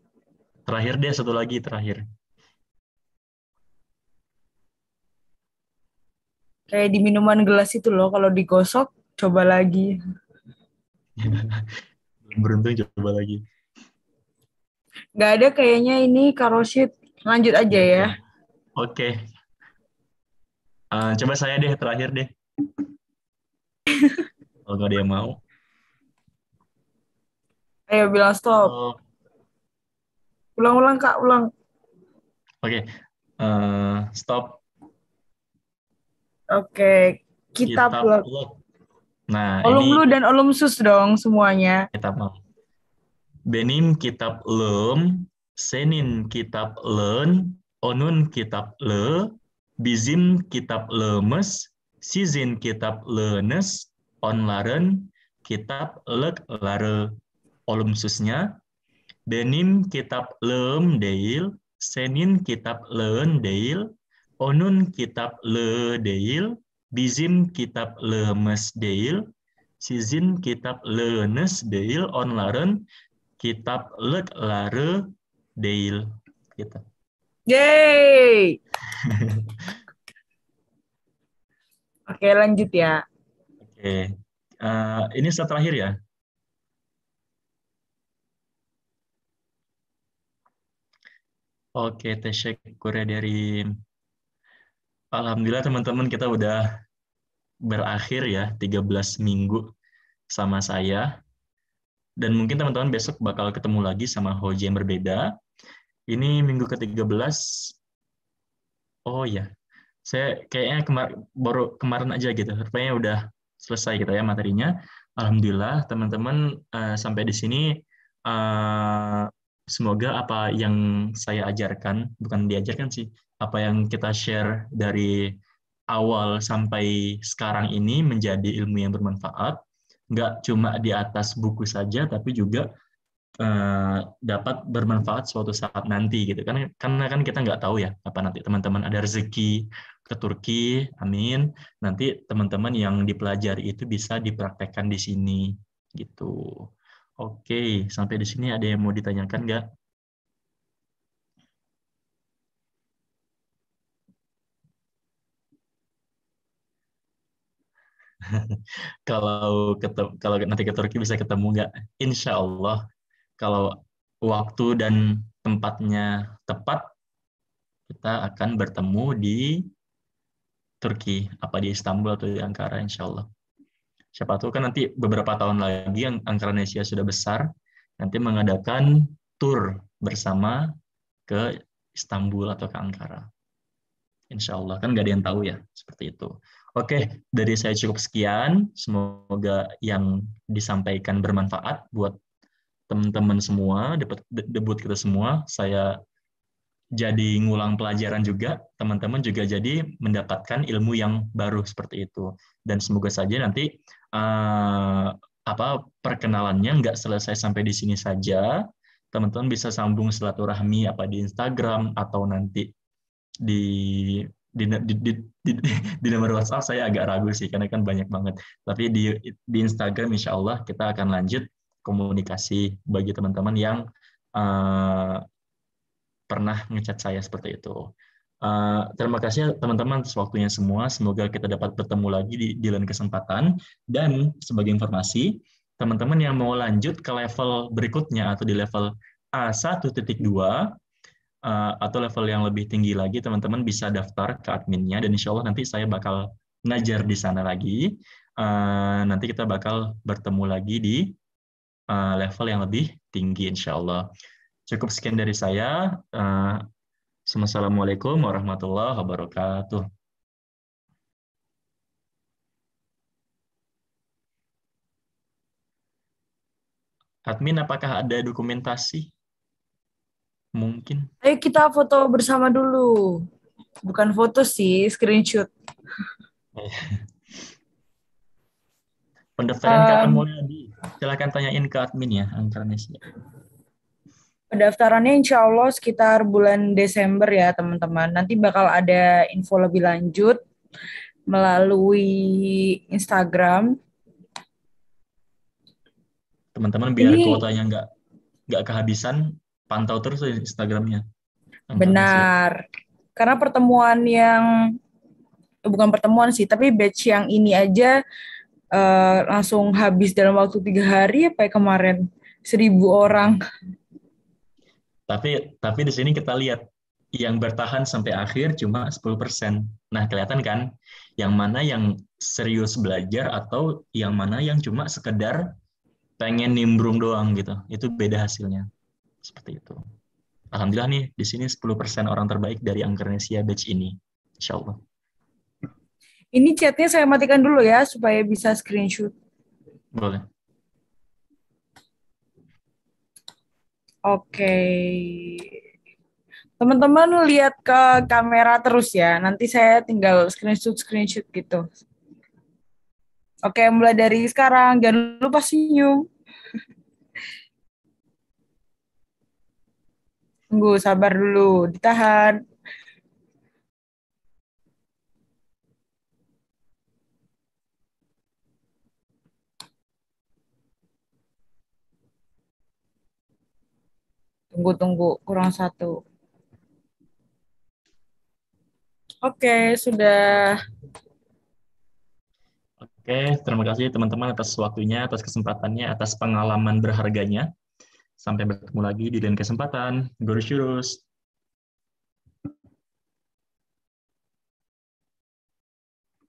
Terakhir deh, satu lagi terakhir. Kayak di minuman gelas itu loh, kalau digosok coba lagi beruntung coba lagi Gak ada kayaknya ini karosit lanjut aja ya oke okay. uh, eh, coba saya deh terakhir deh kalau gak ada yang mau ayo bilang stop ulang-ulang kak ulang oke okay. uh, eh, stop oke okay. kita, kita Nah, Olum ini... lu dan Olum sus dong semuanya. Kitab Benim kitab lum, Senin kitab len, Onun kitab le, Bizim kitab lemes, Sizin kitab lenes, Onlaren kitab lek lare. Olum susnya, Benim kitab lem deil, Senin kitab len deil, Onun kitab le deil, Bizim kitab le deil, sizin kitab le deil onlaren laren kitab le lare deil. Gitu. Yeay! Oke, lanjut ya. Oke. Uh, ini saat terakhir ya? Oke, korea dari Alhamdulillah teman-teman kita udah berakhir ya 13 minggu sama saya. Dan mungkin teman-teman besok bakal ketemu lagi sama Hoji yang berbeda. Ini minggu ke-13. Oh ya, saya kayaknya kemar baru kemarin aja gitu. Rupanya udah selesai gitu ya materinya. Alhamdulillah teman-teman uh, sampai di sini uh, semoga apa yang saya ajarkan, bukan diajarkan sih, apa yang kita share dari awal sampai sekarang ini menjadi ilmu yang bermanfaat, nggak cuma di atas buku saja, tapi juga uh, dapat bermanfaat suatu saat nanti gitu kan karena kan kita nggak tahu ya apa nanti teman-teman ada rezeki ke Turki amin nanti teman-teman yang dipelajari itu bisa dipraktekkan di sini gitu Oke, sampai di sini ada yang mau ditanyakan nggak? kalau ketemu, kalau nanti ke Turki bisa ketemu nggak? Insya Allah kalau waktu dan tempatnya tepat kita akan bertemu di Turki apa di Istanbul atau di Ankara Insya Allah siapa tahu kan nanti beberapa tahun lagi yang Angkranesia sudah besar nanti mengadakan tur bersama ke Istanbul atau ke Ankara. Insya Allah kan gak ada yang tahu ya seperti itu. Oke, ya. dari saya cukup sekian. Semoga yang disampaikan bermanfaat buat teman-teman semua, debut kita semua. Saya jadi ngulang pelajaran juga, teman-teman juga jadi mendapatkan ilmu yang baru seperti itu. Dan semoga saja nanti uh, apa perkenalannya nggak selesai sampai di sini saja. Teman-teman bisa sambung silaturahmi apa di Instagram atau nanti di di, di, di, di, di nomor WhatsApp saya agak ragu sih karena kan banyak banget. Tapi di di Instagram insya Allah kita akan lanjut komunikasi bagi teman-teman yang uh, pernah ngechat saya seperti itu. Eh, terima kasih ya, teman-teman atas waktunya semua. Semoga kita dapat bertemu lagi di, di lain kesempatan. Dan sebagai informasi, teman-teman yang mau lanjut ke level berikutnya atau di level A1.2 eh, atau level yang lebih tinggi lagi, teman-teman bisa daftar ke adminnya dan insya Allah nanti saya bakal ngajar di sana lagi. Eh, nanti kita bakal bertemu lagi di level yang lebih tinggi insya Allah. Cukup sekian dari saya. Assalamualaikum warahmatullahi wabarakatuh. Admin, apakah ada dokumentasi? Mungkin. Ayo kita foto bersama dulu. Bukan foto sih, screenshot. Pendaftaran um, kapan mulai? Silakan tanyain ke admin ya, angkarannya sih. Pendaftarannya insya Allah sekitar bulan Desember ya teman-teman. Nanti bakal ada info lebih lanjut melalui Instagram. Teman-teman biar Ini... kuotanya nggak nggak kehabisan, pantau terus Instagramnya. Benar. Karena pertemuan yang bukan pertemuan sih, tapi batch yang ini aja uh, langsung habis dalam waktu tiga hari apa ya kemarin seribu orang. Tapi tapi di sini kita lihat yang bertahan sampai akhir cuma 10%. Nah, kelihatan kan yang mana yang serius belajar atau yang mana yang cuma sekedar pengen nimbrung doang gitu. Itu beda hasilnya. Seperti itu. Alhamdulillah nih di sini 10% orang terbaik dari Angkernesia batch ini. Insya Allah. Ini chatnya saya matikan dulu ya supaya bisa screenshot. Boleh. Oke. Teman-teman lihat ke kamera terus ya. Nanti saya tinggal screenshot screenshot gitu. Oke, mulai dari sekarang. Jangan lupa senyum. Tunggu, sabar dulu, ditahan. Tunggu, tunggu. Kurang satu. Oke, sudah. Oke, terima kasih teman-teman atas waktunya, atas kesempatannya, atas pengalaman berharganya. Sampai bertemu lagi di lain kesempatan. Gurus-gurus.